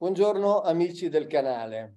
Buongiorno amici del canale.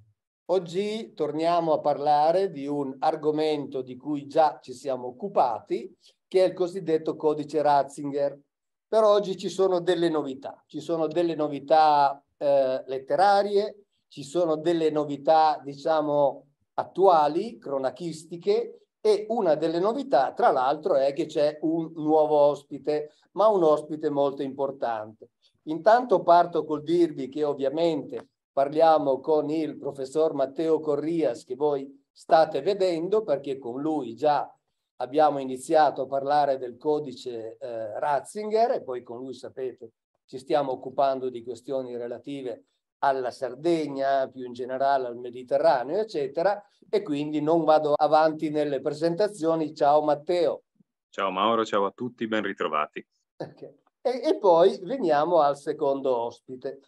Oggi torniamo a parlare di un argomento di cui già ci siamo occupati, che è il cosiddetto codice Ratzinger. Per oggi ci sono delle novità, ci sono delle novità eh, letterarie, ci sono delle novità, diciamo, attuali, cronachistiche e una delle novità, tra l'altro, è che c'è un nuovo ospite, ma un ospite molto importante. Intanto parto col dirvi che ovviamente parliamo con il professor Matteo Corrias che voi state vedendo perché con lui già abbiamo iniziato a parlare del codice eh, Ratzinger e poi con lui sapete ci stiamo occupando di questioni relative alla Sardegna, più in generale al Mediterraneo, eccetera, e quindi non vado avanti nelle presentazioni. Ciao Matteo. Ciao Mauro, ciao a tutti, ben ritrovati. Okay. E, e poi veniamo al secondo ospite,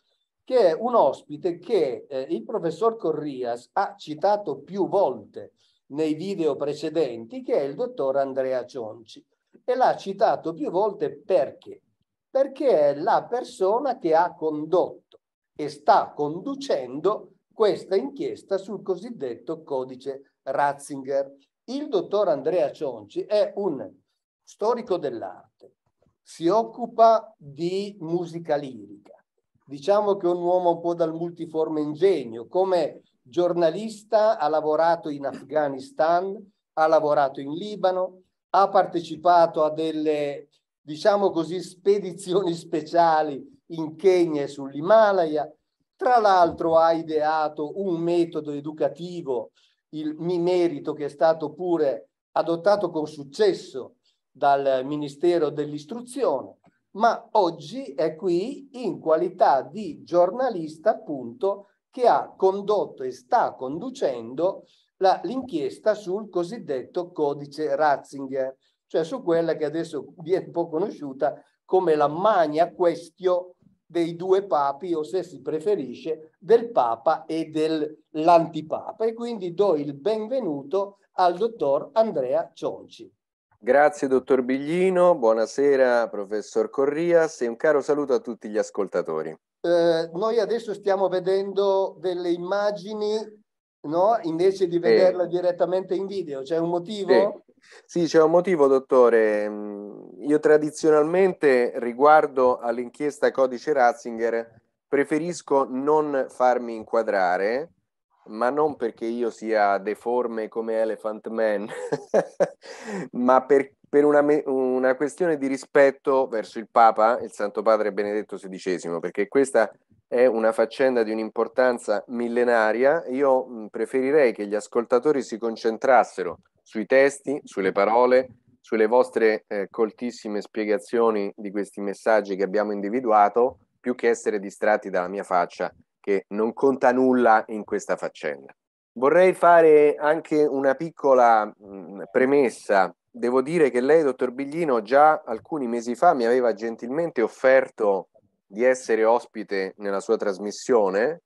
che è un ospite che eh, il professor Corrias ha citato più volte nei video precedenti, che è il dottor Andrea Cionci. E l'ha citato più volte perché? Perché è la persona che ha condotto e sta conducendo questa inchiesta sul cosiddetto codice Ratzinger. Il dottor Andrea Cionci è un storico dell'arte si occupa di musica lirica. Diciamo che è un uomo un po' dal multiforme ingegno, come giornalista ha lavorato in Afghanistan, ha lavorato in Libano, ha partecipato a delle, diciamo così, spedizioni speciali in Kenya e sull'Himalaya. Tra l'altro ha ideato un metodo educativo, il Mi Merito, che è stato pure adottato con successo dal Ministero dell'Istruzione, ma oggi è qui in qualità di giornalista appunto che ha condotto e sta conducendo l'inchiesta sul cosiddetto codice Ratzinger, cioè su quella che adesso viene un po' conosciuta come la magna questio dei due papi, o se si preferisce, del Papa e dell'antipapa. E quindi do il benvenuto al dottor Andrea Cionci. Grazie dottor Biglino, buonasera professor Corrias e un caro saluto a tutti gli ascoltatori. Eh, noi adesso stiamo vedendo delle immagini, no? Invece di vederla eh. direttamente in video, c'è un motivo? Sì. sì, c'è un motivo dottore. Mm, io tradizionalmente riguardo all'inchiesta codice Ratzinger preferisco non farmi inquadrare ma non perché io sia deforme come Elephant Man, ma per, per una, una, questione di rispetto verso il Papa, il Santo Padre Benedetto XVI, perché questa è una faccenda di un'importanza millenaria. Io preferirei che gli ascoltatori si concentrassero sui testi, sulle parole, sulle vostre eh, coltissime spiegazioni di questi messaggi che abbiamo individuato, più che essere distratti dalla mia faccia che non conta nulla in questa faccenda. Vorrei fare anche una piccola mh, mm, premessa. Devo dire che lei, dottor Biglino, già alcuni mesi fa mi aveva gentilmente offerto di essere ospite nella sua trasmissione,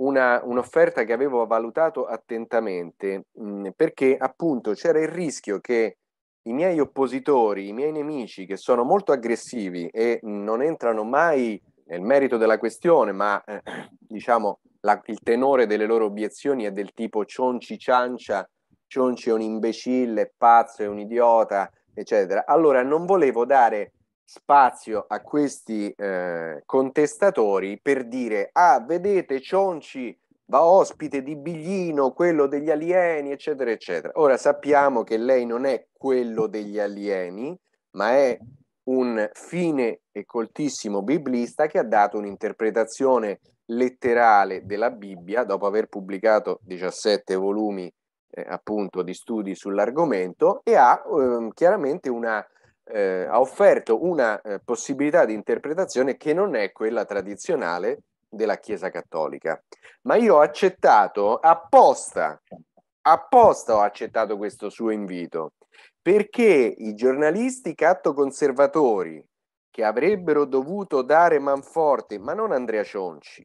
una, un'offerta che avevo valutato attentamente, mh, mm, perché appunto c'era il rischio che i miei oppositori, i miei nemici, che sono molto aggressivi e non entrano mai nel merito della questione, ma eh, diciamo la, il tenore delle loro obiezioni è del tipo Cionci ciancia, Cionci è un imbecille, è pazzo, è un idiota, eccetera. Allora non volevo dare spazio a questi eh, contestatori per dire ah vedete Cionci va ospite di Biglino, quello degli alieni, eccetera, eccetera. Ora sappiamo che lei non è quello degli alieni, ma è un fine e coltissimo biblista che ha dato un'interpretazione letterale della Bibbia dopo aver pubblicato 17 volumi eh, appunto di studi sull'argomento e ha ehm, chiaramente una, eh, ha offerto una eh, possibilità di interpretazione che non è quella tradizionale della Chiesa Cattolica. Ma io ho accettato apposta, apposta ho accettato questo suo invito perché i giornalisti cattoconservatori che avrebbero dovuto dare manforte, ma non Andrea Cionci,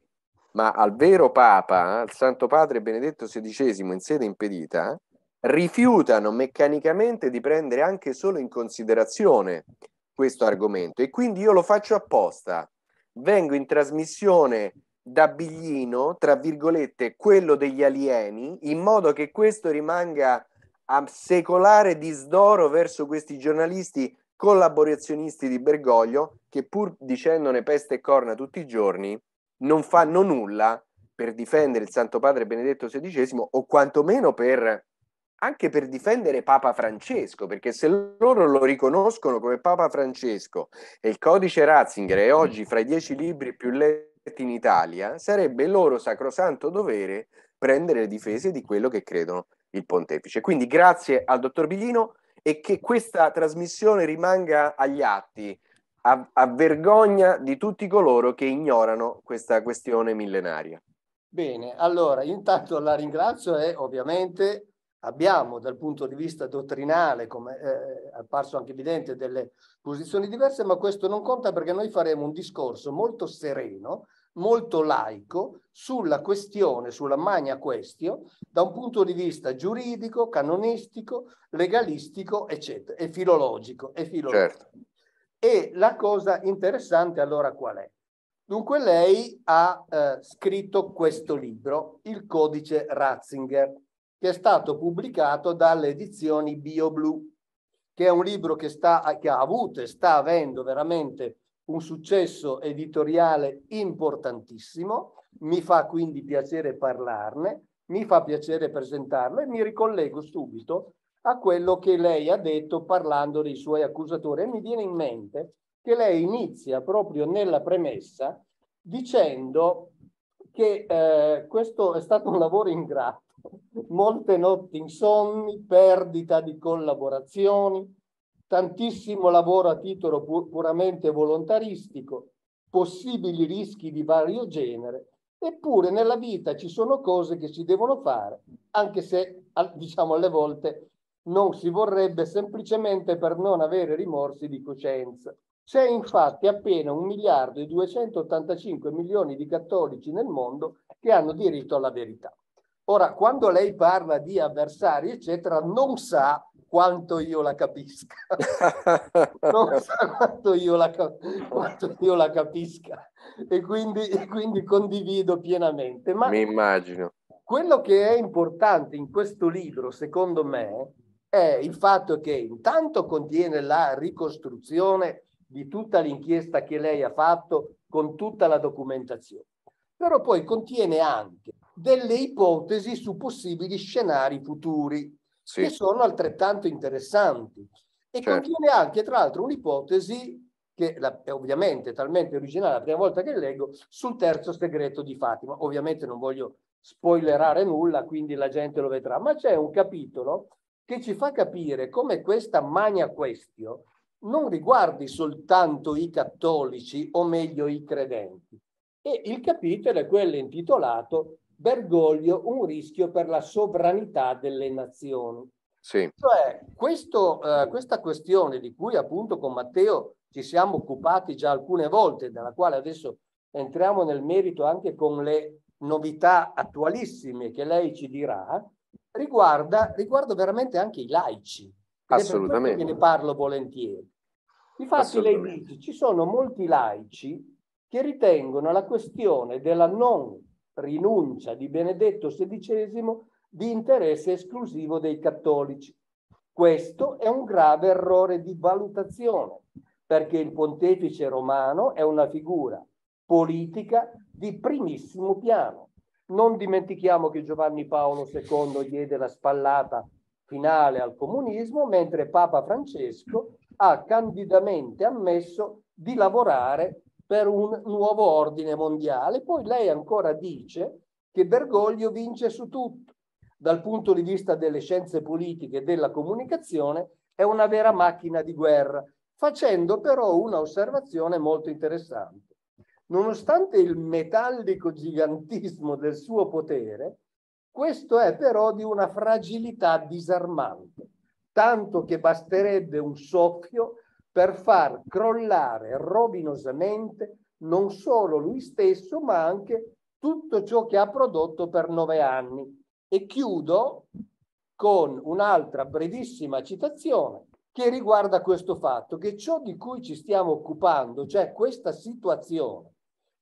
ma al vero Papa, eh, al Santo Padre Benedetto XVI in sede impedita, rifiutano meccanicamente di prendere anche solo in considerazione questo argomento e quindi io lo faccio apposta. Vengo in trasmissione da biglino, tra virgolette, quello degli alieni, in modo che questo rimanga a secolare disdoro verso questi giornalisti collaborazionisti di Bergoglio che pur dicendone peste e corna tutti i giorni non fanno nulla per difendere il Santo Padre Benedetto XVI o quantomeno per anche per difendere Papa Francesco, perché se loro lo riconoscono come Papa Francesco e il codice Ratzinger è oggi mm. fra i dieci libri più letti in Italia, sarebbe loro sacrosanto dovere prendere le difese di quello che credono il pontefice. Quindi grazie al dottor Biglino e che questa trasmissione rimanga agli atti, a, a vergogna di tutti coloro che ignorano questa questione millenaria. Bene, allora intanto la ringrazio e ovviamente abbiamo dal punto di vista dottrinale, come eh, è apparso anche evidente, delle posizioni diverse, ma questo non conta perché noi faremo un discorso molto sereno molto laico sulla questione, sulla magna questio, da un punto di vista giuridico, canonistico, legalistico, eccetera, e filologico. E, filologico. Certo. e la cosa interessante allora qual è? Dunque lei ha eh, scritto questo libro, Il codice Ratzinger, che è stato pubblicato dalle edizioni BioBlu, che è un libro che, sta, che ha avuto e sta avendo veramente un successo editoriale importantissimo, mi fa quindi piacere parlarne, mi fa piacere presentarlo e mi ricollego subito a quello che lei ha detto parlando dei suoi accusatori e mi viene in mente che lei inizia proprio nella premessa dicendo che eh, questo è stato un lavoro ingrato, molte notti insonni, perdita di collaborazioni, tantissimo lavoro a titolo pur puramente volontaristico, possibili rischi di vario genere, eppure nella vita ci sono cose che si devono fare, anche se diciamo alle volte non si vorrebbe semplicemente per non avere rimorsi di coscienza. C'è infatti appena 1 miliardo e 285 milioni di cattolici nel mondo che hanno diritto alla verità. Ora, quando lei parla di avversari, eccetera, non sa quanto io la capisca. non sa quanto io la, quanto io la capisca. E quindi, e quindi, condivido pienamente. Ma Mi immagino. Quello che è importante in questo libro, secondo me, è il fatto che intanto contiene la ricostruzione di tutta l'inchiesta che lei ha fatto con tutta la documentazione, però poi contiene anche delle ipotesi su possibili scenari futuri, sì. che sono altrettanto interessanti. E certo. contiene anche, tra l'altro, un'ipotesi che è ovviamente talmente originale la prima volta che leggo, sul terzo segreto di Fatima. Ovviamente non voglio spoilerare nulla, quindi la gente lo vedrà, ma c'è un capitolo che ci fa capire come questa magna questio non riguardi soltanto i cattolici o meglio i credenti. E il capitolo è quello intitolato Bergoglio un rischio per la sovranità delle nazioni. Sì. Cioè, questo, eh, questa questione di cui appunto con Matteo ci siamo occupati già alcune volte, della quale adesso entriamo nel merito anche con le novità attualissime che lei ci dirà, riguarda, riguarda veramente anche i laici. Assolutamente. Ne parlo volentieri. Infatti lei dice, ci sono molti laici che ritengono la questione della non rinuncia di Benedetto XVI di interesse esclusivo dei cattolici. Questo è un grave errore di valutazione, perché il pontefice romano è una figura politica di primissimo piano. Non dimentichiamo che Giovanni Paolo II diede la spallata finale al comunismo, mentre Papa Francesco ha candidamente ammesso di lavorare per un nuovo ordine mondiale. Poi lei ancora dice che Bergoglio vince su tutto. Dal punto di vista delle scienze politiche e della comunicazione è una vera macchina di guerra, facendo però un'osservazione molto interessante. Nonostante il metallico gigantismo del suo potere, questo è però di una fragilità disarmante, tanto che basterebbe un soffio per far crollare rovinosamente non solo lui stesso, ma anche tutto ciò che ha prodotto per nove anni. E chiudo con un'altra brevissima citazione che riguarda questo fatto, che ciò di cui ci stiamo occupando, cioè questa situazione,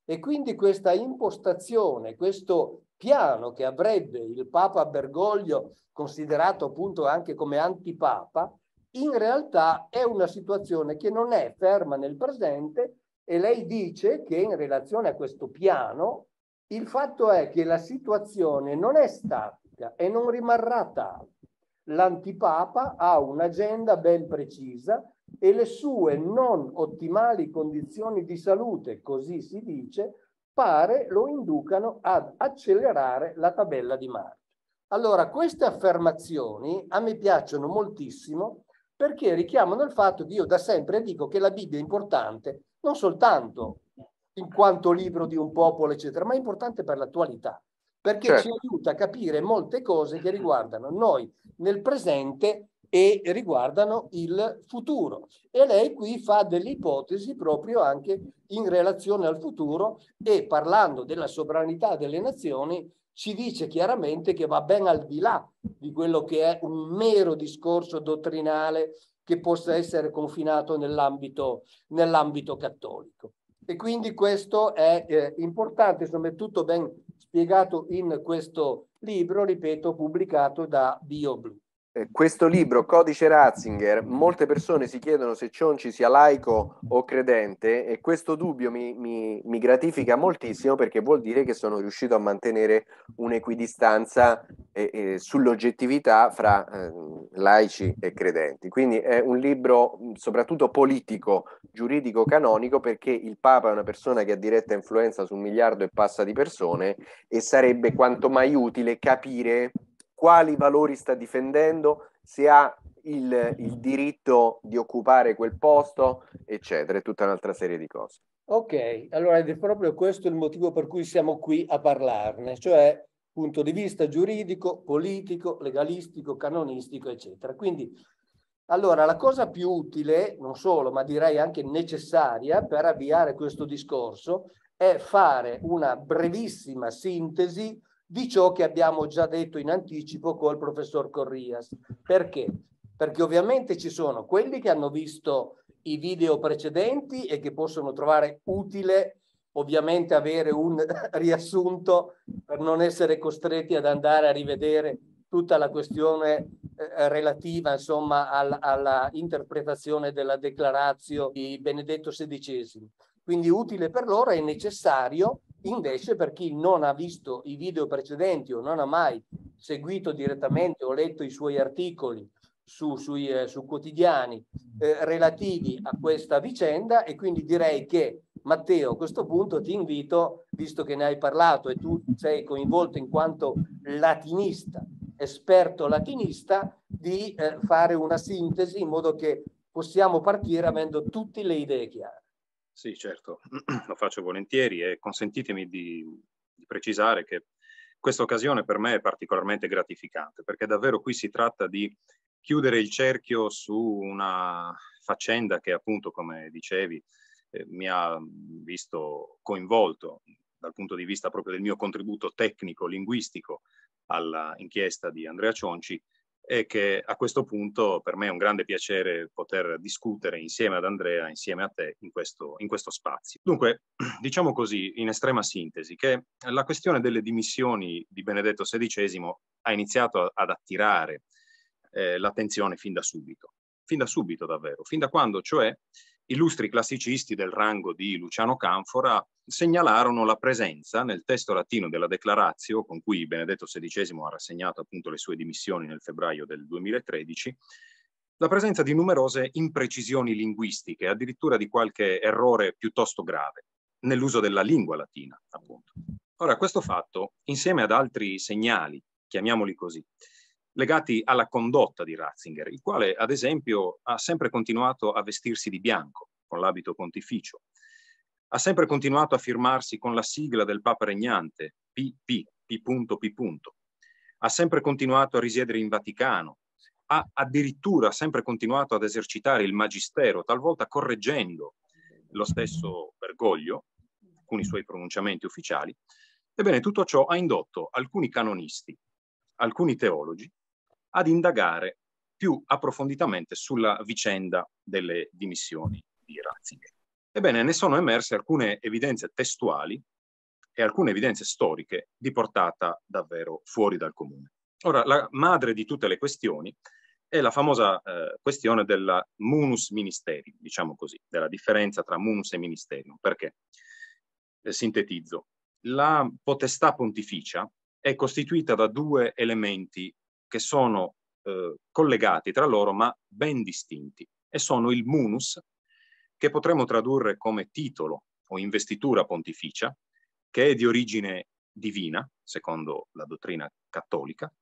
e quindi questa impostazione, questo piano che avrebbe il Papa Bergoglio considerato appunto anche come antipapa, in realtà è una situazione che non è ferma nel presente e lei dice che in relazione a questo piano il fatto è che la situazione non è statica e non rimarrà tale. L'antipapa ha un'agenda ben precisa e le sue non ottimali condizioni di salute, così si dice, pare lo inducano ad accelerare la tabella di marcia. Allora, queste affermazioni a me piacciono moltissimo perché richiamano il fatto che io da sempre dico che la Bibbia è importante non soltanto in quanto libro di un popolo, eccetera, ma è importante per l'attualità, perché certo. ci aiuta a capire molte cose che riguardano noi nel presente e riguardano il futuro. E lei qui fa delle ipotesi proprio anche in relazione al futuro e parlando della sovranità delle nazioni ci dice chiaramente che va ben al di là di quello che è un mero discorso dottrinale che possa essere confinato nell'ambito, nell'ambito cattolico. E quindi questo è eh, importante, insomma è tutto ben spiegato in questo libro, ripeto, pubblicato da BioBlue. Eh, questo libro, Codice Ratzinger, molte persone si chiedono se Cionci sia laico o credente e questo dubbio mi, mi, mi gratifica moltissimo perché vuol dire che sono riuscito a mantenere un'equidistanza eh, eh, sull'oggettività fra ehm, laici e credenti. Quindi è un libro soprattutto politico, giuridico, canonico perché il Papa è una persona che ha diretta influenza su un miliardo e passa di persone e sarebbe quanto mai utile capire quali valori sta difendendo, se ha il, il diritto di occupare quel posto, eccetera, e tutta un'altra serie di cose. Ok, allora ed è proprio questo il motivo per cui siamo qui a parlarne, cioè punto di vista giuridico, politico, legalistico, canonistico, eccetera. Quindi, allora, la cosa più utile, non solo, ma direi anche necessaria per avviare questo discorso, è fare una brevissima sintesi di ciò che abbiamo già detto in anticipo col professor Corrias. Perché? Perché ovviamente ci sono quelli che hanno visto i video precedenti e che possono trovare utile ovviamente avere un riassunto per non essere costretti ad andare a rivedere tutta la questione eh, relativa insomma al, alla interpretazione della declarazione di Benedetto XVI. Quindi utile per loro è necessario Invece, per chi non ha visto i video precedenti o non ha mai seguito direttamente o letto i suoi articoli su, sui, eh, su quotidiani eh, relativi a questa vicenda, e quindi direi che Matteo, a questo punto ti invito, visto che ne hai parlato e tu sei coinvolto in quanto latinista, esperto latinista, di eh, fare una sintesi in modo che possiamo partire avendo tutte le idee chiare. Sì, certo, lo faccio volentieri e consentitemi di, di precisare che questa occasione per me è particolarmente gratificante perché davvero qui si tratta di chiudere il cerchio su una faccenda che appunto, come dicevi, eh, mi ha visto coinvolto dal punto di vista proprio del mio contributo tecnico, linguistico all'inchiesta di Andrea Cionci e che a questo punto per me è un grande piacere poter discutere insieme ad Andrea, insieme a te in questo, in questo spazio. Dunque, diciamo così, in estrema sintesi, che la questione delle dimissioni di Benedetto XVI ha iniziato ad attirare eh, l'attenzione fin da subito, fin da subito davvero, fin da quando cioè illustri classicisti del rango di Luciano Canfora segnalarono la presenza nel testo latino della Declaratio, con cui Benedetto XVI ha rassegnato appunto le sue dimissioni nel febbraio del 2013, la presenza di numerose imprecisioni linguistiche, addirittura di qualche errore piuttosto grave nell'uso della lingua latina, appunto. Ora, questo fatto, insieme ad altri segnali, chiamiamoli così, legati alla condotta di Ratzinger, il quale ad esempio ha sempre continuato a vestirsi di bianco, con l'abito pontificio, ha sempre continuato a firmarsi con la sigla del Papa regnante, PP, P.P. Ha sempre continuato a risiedere in Vaticano, ha addirittura sempre continuato ad esercitare il magistero, talvolta correggendo lo stesso Bergoglio, alcuni suoi pronunciamenti ufficiali. Ebbene, tutto ciò ha indotto alcuni canonisti, alcuni teologi, ad indagare più approfonditamente sulla vicenda delle dimissioni di Ratzinger. Ebbene, ne sono emerse alcune evidenze testuali e alcune evidenze storiche di portata davvero fuori dal comune. Ora, la madre di tutte le questioni è la famosa eh, questione della munus ministerium, diciamo così, della differenza tra munus e ministerium, perché, eh, sintetizzo, la potestà pontificia è costituita da due elementi che sono eh, collegati tra loro ma ben distinti e sono il munus, che potremmo tradurre come titolo o investitura pontificia, che è di origine divina, secondo la dottrina cattolica,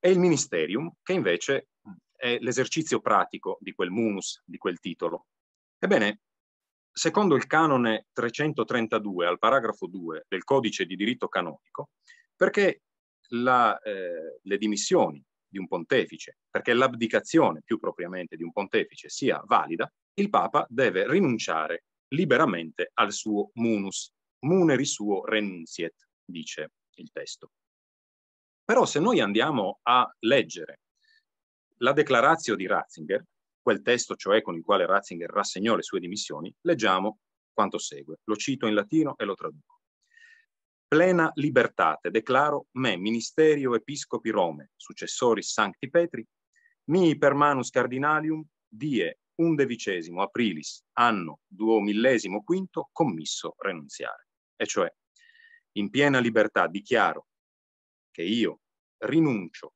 e il ministerium, che invece mm, è l'esercizio pratico di quel munus, di quel titolo. Ebbene, secondo il canone 332 al paragrafo 2 del codice di diritto canonico, perché la, eh, le dimissioni di un pontefice, perché l'abdicazione più propriamente di un pontefice sia valida, il Papa deve rinunciare liberamente al suo munus, muneri suo renunziet, dice il testo. Però se noi andiamo a leggere la declarazio di Ratzinger, quel testo cioè con il quale Ratzinger rassegnò le sue dimissioni, leggiamo quanto segue. Lo cito in latino e lo traduco plena libertate declaro me, ministerio episcopi Rome, successori Sancti Petri, mi per manus cardinalium die undevicesimo aprilis anno duomillesimo quinto commisso renunziare. E cioè, in piena libertà dichiaro che io rinuncio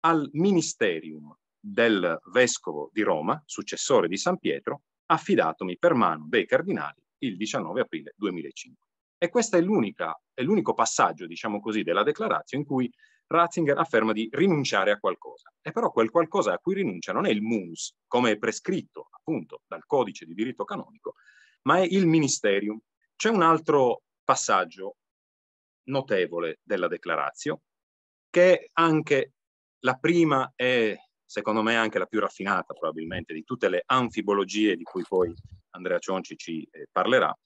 al ministerium del vescovo di Roma, successore di San Pietro, affidatomi per mano dei cardinali il 19 aprile 2005. E questo è, è l'unico passaggio, diciamo così, della declarazione in cui Ratzinger afferma di rinunciare a qualcosa. E però quel qualcosa a cui rinuncia non è il munus, come è prescritto appunto dal codice di diritto canonico, ma è il ministerium. C'è un altro passaggio notevole della declarazio, che è anche la prima e secondo me anche la più raffinata probabilmente di tutte le anfibologie di cui poi Andrea Cionci ci eh, parlerà,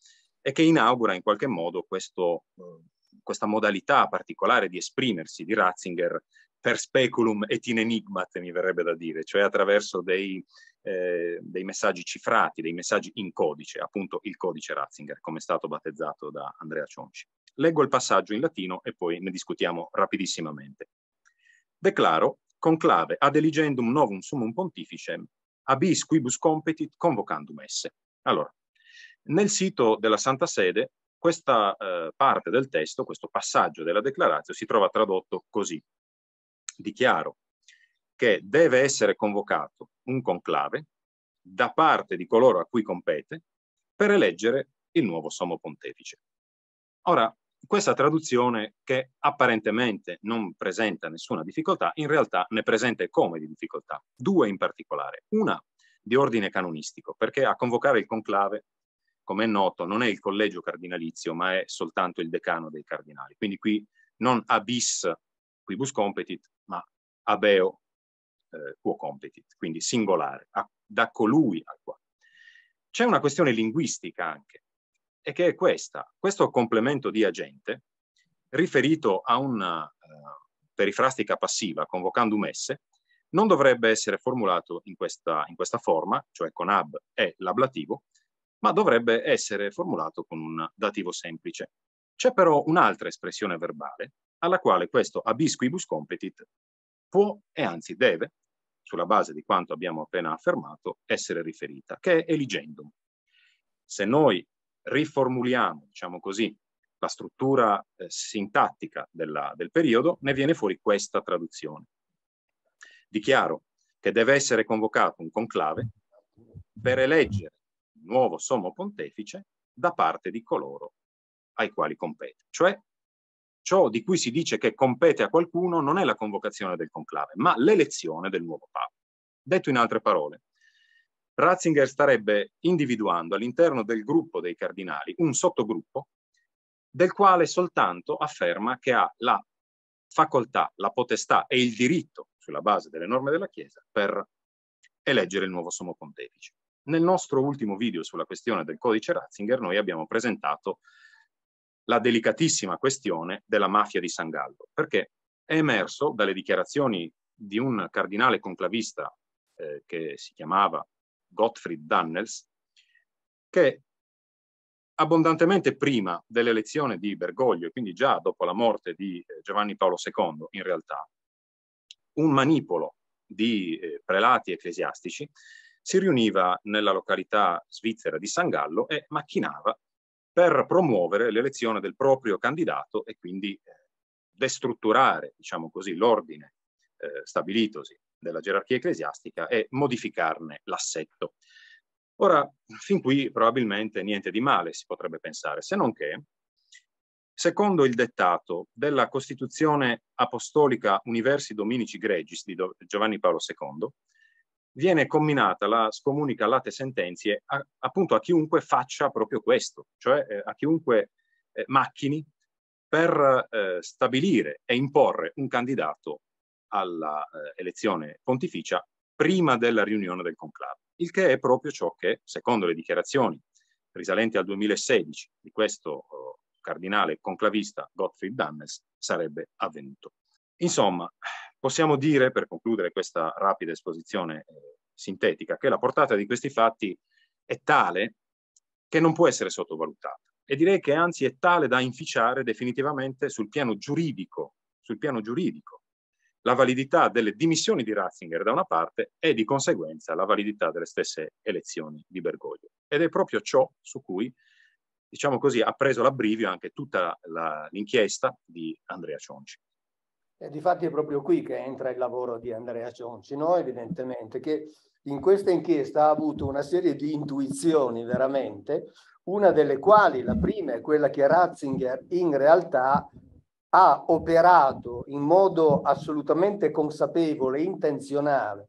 e che inaugura in qualche modo questo, uhm, questa modalità particolare di esprimersi di Ratzinger per speculum et in enigmat, mi verrebbe da dire, cioè attraverso dei, eh, dei, messaggi cifrati, dei messaggi in codice, appunto il codice Ratzinger, come è stato battezzato da Andrea Cionci. Leggo il passaggio in latino e poi ne discutiamo rapidissimamente. Declaro conclave ad eligendum novum sumum pontificem, abis quibus competit convocandum esse. Allora, nel sito della Santa Sede questa eh, parte del testo, questo passaggio della declarazione, si trova tradotto così. Dichiaro che deve essere convocato un conclave da parte di coloro a cui compete per eleggere il nuovo sommo pontefice. Ora, questa traduzione che apparentemente non presenta nessuna difficoltà, in realtà ne presenta come di difficoltà, due in particolare. Una di ordine canonistico, perché a convocare il conclave come è noto, non è il collegio cardinalizio, ma è soltanto il decano dei cardinali. Quindi qui non abis quibus competit, ma abeo eh, quo competit, quindi singolare, a, da colui al quale. C'è una questione linguistica anche, e che è questa. Questo complemento di agente, riferito a una uh, eh, perifrastica passiva, convocando messe, non dovrebbe essere formulato in questa, in questa forma, cioè con ab e l'ablativo, ma dovrebbe essere formulato con un dativo semplice. C'è però un'altra espressione verbale alla quale questo abisquibus competit può e anzi deve, sulla base di quanto abbiamo appena affermato, essere riferita, che è eligendum. Se noi riformuliamo, diciamo così, la struttura eh, sintattica della, del periodo, ne viene fuori questa traduzione. Dichiaro che deve essere convocato un conclave per eleggere nuovo sommo pontefice da parte di coloro ai quali compete. Cioè, ciò di cui si dice che compete a qualcuno non è la convocazione del conclave, ma l'elezione del nuovo Papa. Detto in altre parole, Ratzinger starebbe individuando all'interno del gruppo dei cardinali un sottogruppo del quale soltanto afferma che ha la facoltà, la potestà e il diritto, sulla base delle norme della Chiesa, per eleggere il nuovo sommo pontefice. Nel nostro ultimo video sulla questione del codice Ratzinger noi abbiamo presentato la delicatissima questione della mafia di San Gallo, perché è emerso dalle dichiarazioni di un cardinale conclavista eh, che si chiamava Gottfried Dannels, che abbondantemente prima dell'elezione di Bergoglio, e quindi già dopo la morte di eh, Giovanni Paolo II, in realtà, un manipolo di eh, prelati ecclesiastici si riuniva nella località svizzera di San Gallo e macchinava per promuovere l'elezione del proprio candidato e quindi eh, destrutturare, diciamo così, l'ordine eh, stabilitosi della gerarchia ecclesiastica e modificarne l'assetto. Ora, fin qui probabilmente niente di male si potrebbe pensare, se non che, secondo il dettato della Costituzione Apostolica Universi Dominici Gregis di Giovanni Paolo II, viene comminata la scomunica late sentenzie a, appunto a chiunque faccia proprio questo, cioè eh, a chiunque eh, macchini per eh, stabilire e imporre un candidato alla eh, elezione pontificia prima della riunione del conclave, il che è proprio ciò che, secondo le dichiarazioni risalenti al 2016 di questo oh, cardinale conclavista Gottfried Dannes, sarebbe avvenuto. Insomma, Possiamo dire, per concludere questa rapida esposizione eh, sintetica, che la portata di questi fatti è tale che non può essere sottovalutata e direi che anzi è tale da inficiare definitivamente sul piano giuridico, sul piano giuridico la validità delle dimissioni di Ratzinger da una parte e di conseguenza la validità delle stesse elezioni di Bergoglio. Ed è proprio ciò su cui, diciamo così, ha preso l'abbrivio anche tutta l'inchiesta di Andrea Cionci. E difatti è proprio qui che entra il lavoro di Andrea Cioncino, evidentemente, che in questa inchiesta ha avuto una serie di intuizioni veramente, una delle quali, la prima, è quella che Ratzinger in realtà ha operato in modo assolutamente consapevole e intenzionale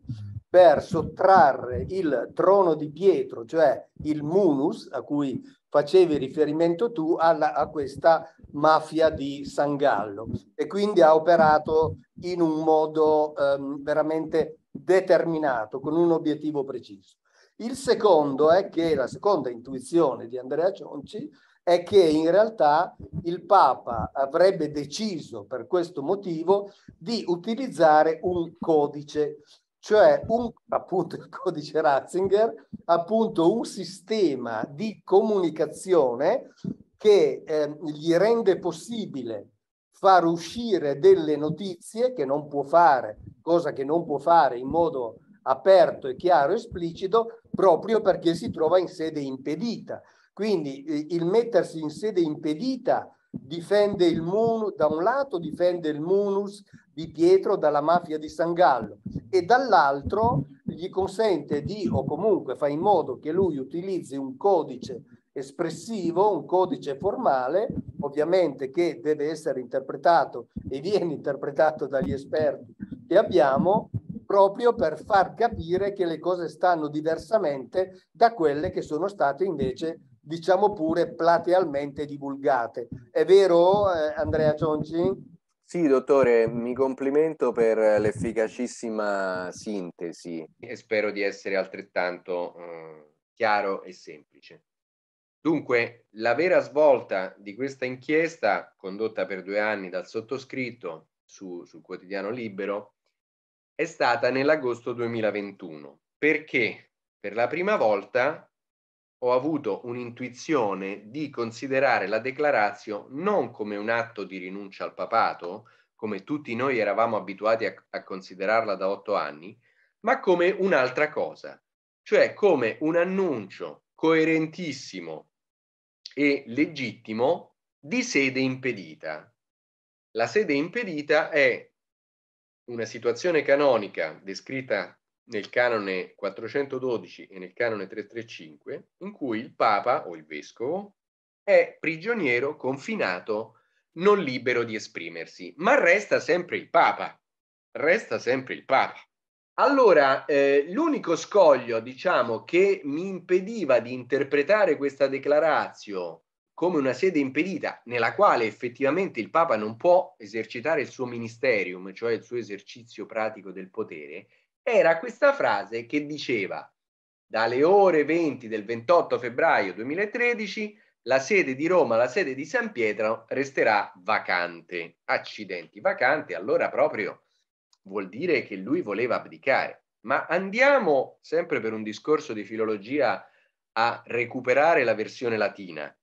per sottrarre il trono di Pietro, cioè il munus, a cui facevi riferimento tu alla, a questa mafia di Sangallo e quindi ha operato in un modo ehm, veramente determinato, con un obiettivo preciso. Il secondo è che la seconda intuizione di Andrea Cionci è che in realtà il Papa avrebbe deciso per questo motivo di utilizzare un codice cioè un, appunto il codice Ratzinger, appunto un sistema di comunicazione che eh, gli rende possibile far uscire delle notizie che non può fare, cosa che non può fare in modo aperto e chiaro, esplicito, proprio perché si trova in sede impedita. Quindi eh, il mettersi in sede impedita difende il munus, da un lato difende il munus di Pietro dalla mafia di San Gallo e dall'altro gli consente di, o comunque fa in modo che lui utilizzi un codice espressivo, un codice formale, ovviamente che deve essere interpretato e viene interpretato dagli esperti che abbiamo, proprio per far capire che le cose stanno diversamente da quelle che sono state invece, diciamo pure, platealmente divulgate. È vero, eh, Andrea Cionci? Sì, dottore, mi complimento per l'efficacissima sintesi. E spero di essere altrettanto eh, chiaro e semplice. Dunque, la vera svolta di questa inchiesta, condotta per due anni dal sottoscritto su, sul quotidiano Libero, è stata nell'agosto 2021, perché per la prima volta ho avuto un'intuizione di considerare la declarazio non come un atto di rinuncia al papato, come tutti noi eravamo abituati a, a considerarla da otto anni, ma come un'altra cosa, cioè come un annuncio coerentissimo e legittimo di sede impedita. La sede impedita è una situazione canonica descritta nel canone 412 e nel canone 335, in cui il Papa o il Vescovo è prigioniero, confinato, non libero di esprimersi, ma resta sempre il Papa. Resta sempre il Papa. Allora, eh, l'unico scoglio, diciamo, che mi impediva di interpretare questa declarazio come una sede impedita nella quale effettivamente il Papa non può esercitare il suo ministerium, cioè il suo esercizio pratico del potere, era questa frase che diceva dalle ore 20 del 28 febbraio 2013 la sede di Roma, la sede di San Pietro resterà vacante. Accidenti, vacante allora proprio vuol dire che lui voleva abdicare. Ma andiamo, sempre per un discorso di filologia, a recuperare la versione latina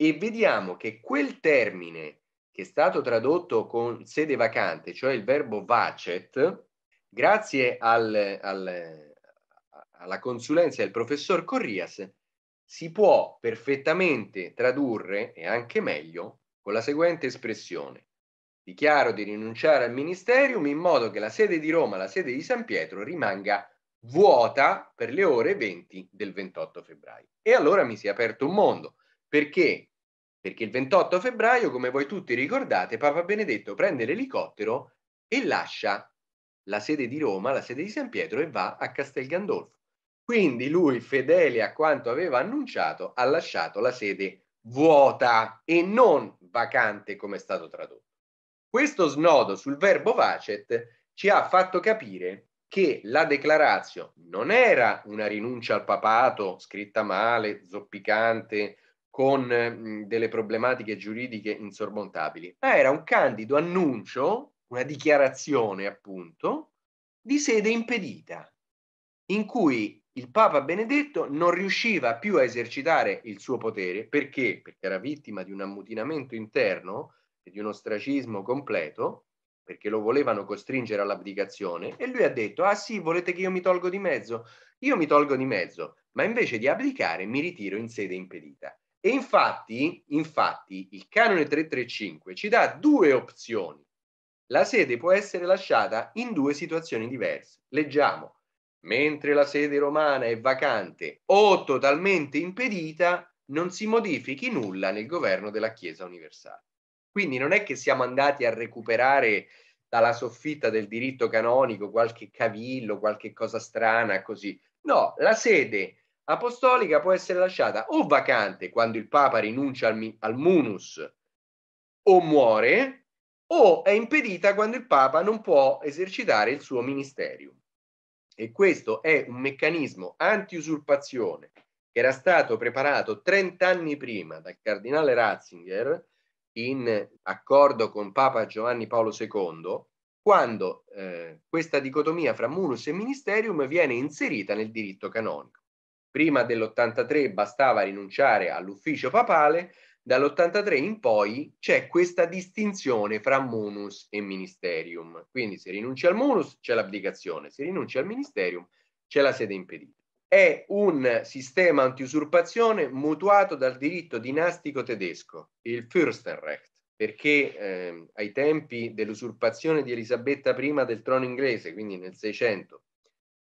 e vediamo che quel termine che è stato tradotto con sede vacante, cioè il verbo vacet, grazie al, al, alla consulenza del professor Corrias, si può perfettamente tradurre, e anche meglio, con la seguente espressione. Dichiaro di rinunciare al ministerium in modo che la sede di Roma, la sede di San Pietro, rimanga vuota per le ore 20 del 28 febbraio. E allora mi si è aperto un mondo. Perché? Perché il 28 febbraio, come voi tutti ricordate, Papa Benedetto prende l'elicottero e lascia la sede di Roma, la sede di San Pietro e va a Castel Gandolfo. Quindi lui, fedele a quanto aveva annunciato, ha lasciato la sede vuota e non vacante come è stato tradotto. Questo snodo sul verbo vacet ci ha fatto capire che la declarazio non era una rinuncia al papato scritta male, zoppicante, con delle problematiche giuridiche insormontabili, ma era un candido annuncio una dichiarazione appunto di sede impedita, in cui il Papa Benedetto non riusciva più a esercitare il suo potere perché? Perché era vittima di un ammutinamento interno e di un ostracismo completo, perché lo volevano costringere all'abdicazione e lui ha detto, ah sì, volete che io mi tolgo di mezzo? Io mi tolgo di mezzo, ma invece di abdicare mi ritiro in sede impedita. E infatti, infatti il canone 335 ci dà due opzioni la sede può essere lasciata in due situazioni diverse. Leggiamo, mentre la sede romana è vacante o totalmente impedita, non si modifichi nulla nel governo della Chiesa universale. Quindi non è che siamo andati a recuperare dalla soffitta del diritto canonico qualche cavillo, qualche cosa strana, così. No, la sede apostolica può essere lasciata o vacante quando il Papa rinuncia al, al munus o muore, o è impedita quando il Papa non può esercitare il suo ministero. E questo è un meccanismo anti-usurpazione che era stato preparato 30 anni prima dal cardinale Ratzinger in accordo con Papa Giovanni Paolo II, quando eh, questa dicotomia fra munus e ministerium viene inserita nel diritto canonico. Prima dell'83 bastava rinunciare all'ufficio papale, dall'83 in poi c'è questa distinzione fra munus e ministerium. Quindi se rinuncia al munus c'è l'abdicazione, se rinuncia al ministerium c'è la sede impedita. È un sistema anti-usurpazione mutuato dal diritto dinastico tedesco, il Fürstenrecht, perché eh, ai tempi dell'usurpazione di Elisabetta I del trono inglese, quindi nel 600,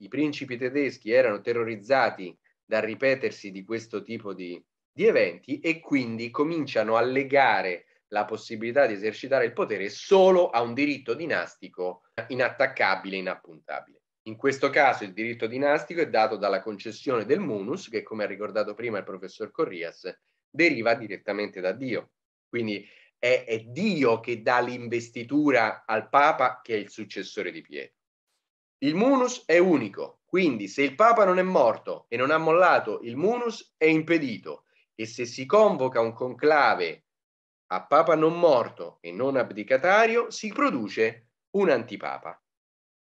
i principi tedeschi erano terrorizzati dal ripetersi di questo tipo di di eventi e quindi cominciano a legare la possibilità di esercitare il potere solo a un diritto dinastico inattaccabile, inappuntabile. In questo caso il diritto dinastico è dato dalla concessione del munus, che come ha ricordato prima il professor Corrias, deriva direttamente da Dio. Quindi è, è Dio che dà l'investitura al Papa, che è il successore di Pietro. Il munus è unico, quindi se il Papa non è morto e non ha mollato, il munus è impedito e se si convoca un conclave a papa non morto e non abdicatario, si produce un antipapa.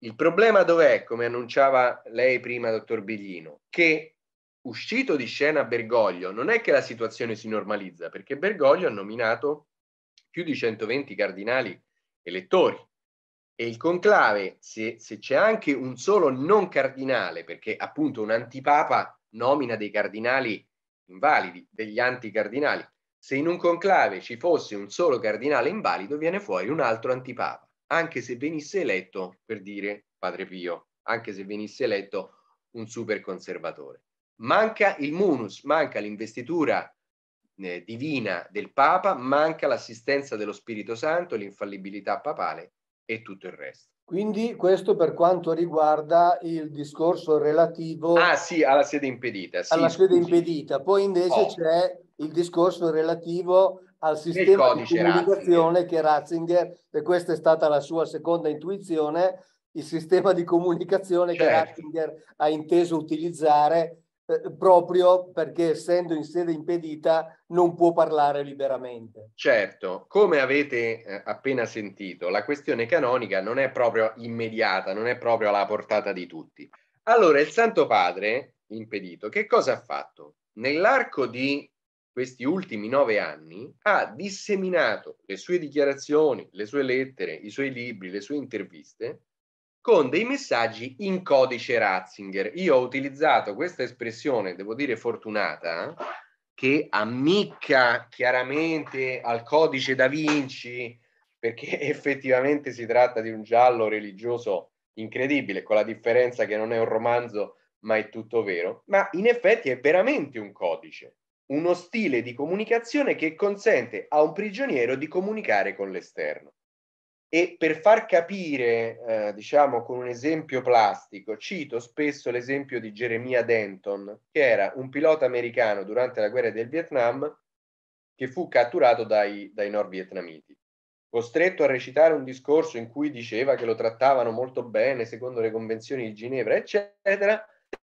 Il problema dov'è, come annunciava lei prima, dottor Biglino, che uscito di scena Bergoglio, non è che la situazione si normalizza, perché Bergoglio ha nominato più di 120 cardinali elettori e il conclave, se, se c'è anche un solo non cardinale, perché appunto un antipapa nomina dei cardinali invalidi, degli anticardinali. Se in un conclave ci fosse un solo cardinale invalido, viene fuori un altro antipapa, anche se venisse eletto, per dire Padre Pio, anche se venisse eletto un super conservatore. Manca il munus, manca l'investitura eh, divina del Papa, manca l'assistenza dello Spirito Santo, l'infallibilità papale e tutto il resto. Quindi questo per quanto riguarda il discorso relativo... Ah sì, alla sede impedita. Sì, alla sede impedita. Poi invece oh. c'è il discorso relativo al sistema di comunicazione Ratzinger. che Ratzinger, e questa è stata la sua seconda intuizione, il sistema di comunicazione certo. che Ratzinger ha inteso utilizzare eh, proprio perché essendo in sede impedita non può parlare liberamente. Certo, come avete eh, appena sentito, la questione canonica non è proprio immediata, non è proprio alla portata di tutti. Allora, il Santo Padre impedito, che cosa ha fatto? Nell'arco di questi ultimi nove anni ha disseminato le sue dichiarazioni, le sue lettere, i suoi libri, le sue interviste con dei messaggi in codice Ratzinger. Io ho utilizzato questa espressione, devo dire fortunata, che ammicca chiaramente al codice da Vinci, perché effettivamente si tratta di un giallo religioso incredibile, con la differenza che non è un romanzo, ma è tutto vero. Ma in effetti è veramente un codice, uno stile di comunicazione che consente a un prigioniero di comunicare con l'esterno. E per far capire, eh, diciamo con un esempio plastico, cito spesso l'esempio di Jeremiah Denton, che era un pilota americano durante la guerra del Vietnam che fu catturato dai, dai nordvietnamiti, costretto a recitare un discorso in cui diceva che lo trattavano molto bene secondo le convenzioni di Ginevra, eccetera.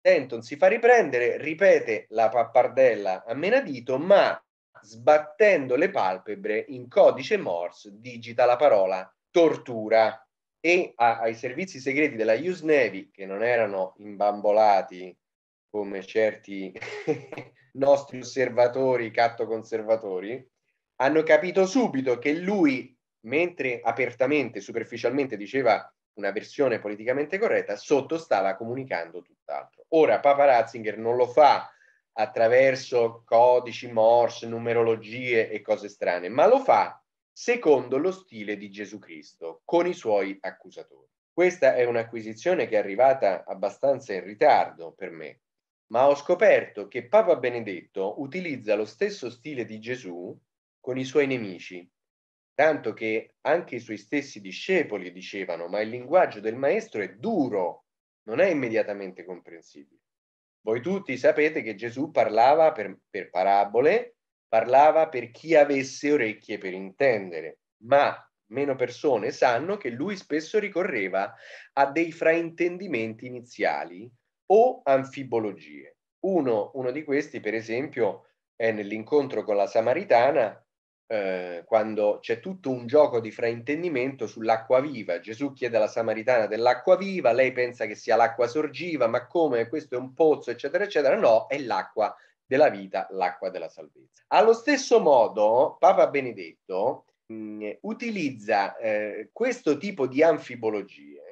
Denton si fa riprendere, ripete la pappardella a menadito, ma sbattendo le palpebre in codice Morse digita la parola tortura e a, ai servizi segreti della US Navy, che non erano imbambolati come certi nostri osservatori, catto conservatori, hanno capito subito che lui, mentre apertamente, superficialmente diceva una versione politicamente corretta, sotto stava comunicando tutt'altro. Ora Papa Ratzinger non lo fa attraverso codici Morse, numerologie e cose strane, ma lo fa secondo lo stile di Gesù Cristo, con i suoi accusatori. Questa è un'acquisizione che è arrivata abbastanza in ritardo per me, ma ho scoperto che Papa Benedetto utilizza lo stesso stile di Gesù con i suoi nemici, tanto che anche i suoi stessi discepoli dicevano, ma il linguaggio del Maestro è duro, non è immediatamente comprensibile. Voi tutti sapete che Gesù parlava per, per parabole parlava per chi avesse orecchie per intendere, ma meno persone sanno che lui spesso ricorreva a dei fraintendimenti iniziali o anfibologie. Uno, uno di questi, per esempio, è nell'incontro con la Samaritana, eh, quando c'è tutto un gioco di fraintendimento sull'acqua viva. Gesù chiede alla Samaritana dell'acqua viva, lei pensa che sia l'acqua sorgiva, ma come questo è un pozzo, eccetera, eccetera. No, è l'acqua della vita, l'acqua della salvezza. Allo stesso modo, Papa Benedetto mh, mm, utilizza eh, questo tipo di anfibologie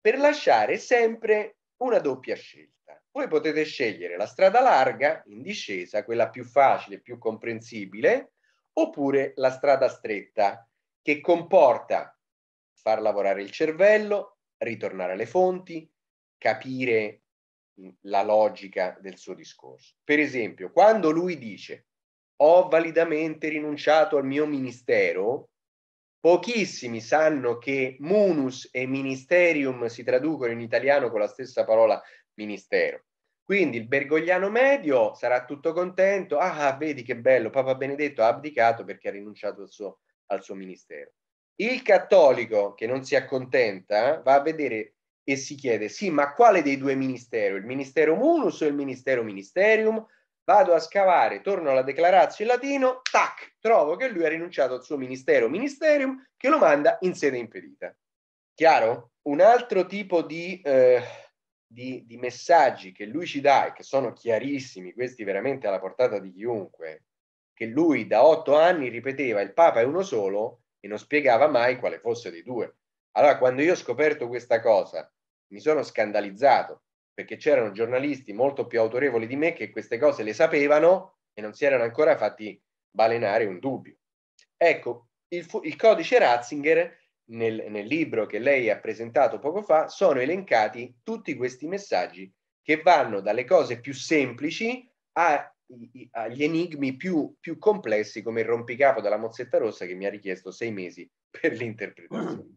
per lasciare sempre una doppia scelta. Voi potete scegliere la strada larga, in discesa, quella più facile, più comprensibile, oppure la strada stretta, che comporta far lavorare il cervello, ritornare alle fonti, capire la logica del suo discorso. Per esempio, quando lui dice ho validamente rinunciato al mio ministero, pochissimi sanno che munus e ministerium si traducono in italiano con la stessa parola ministero. Quindi il bergogliano medio sarà tutto contento, ah vedi che bello, Papa Benedetto ha abdicato perché ha rinunciato al suo, al suo ministero. Il cattolico che non si accontenta va a vedere e si chiede, sì, ma quale dei due ministeri? Il ministero munus o il ministero ministerium? Vado a scavare, torno alla declarazione in latino, tac, trovo che lui ha rinunciato al suo ministero ministerium che lo manda in sede impedita. Chiaro? Un altro tipo di, eh, di, di messaggi che lui ci dà e che sono chiarissimi, questi veramente alla portata di chiunque, che lui da otto anni ripeteva il Papa è uno solo e non spiegava mai quale fosse dei due. Allora, quando io ho scoperto questa cosa mi sono scandalizzato perché c'erano giornalisti molto più autorevoli di me che queste cose le sapevano e non si erano ancora fatti balenare un dubbio. Ecco, il, fu- il codice Ratzinger nel, nel libro che lei ha presentato poco fa sono elencati tutti questi messaggi che vanno dalle cose più semplici a agli enigmi più, più, complessi come il rompicapo della mozzetta rossa che mi ha richiesto sei mesi per l'interpretazione.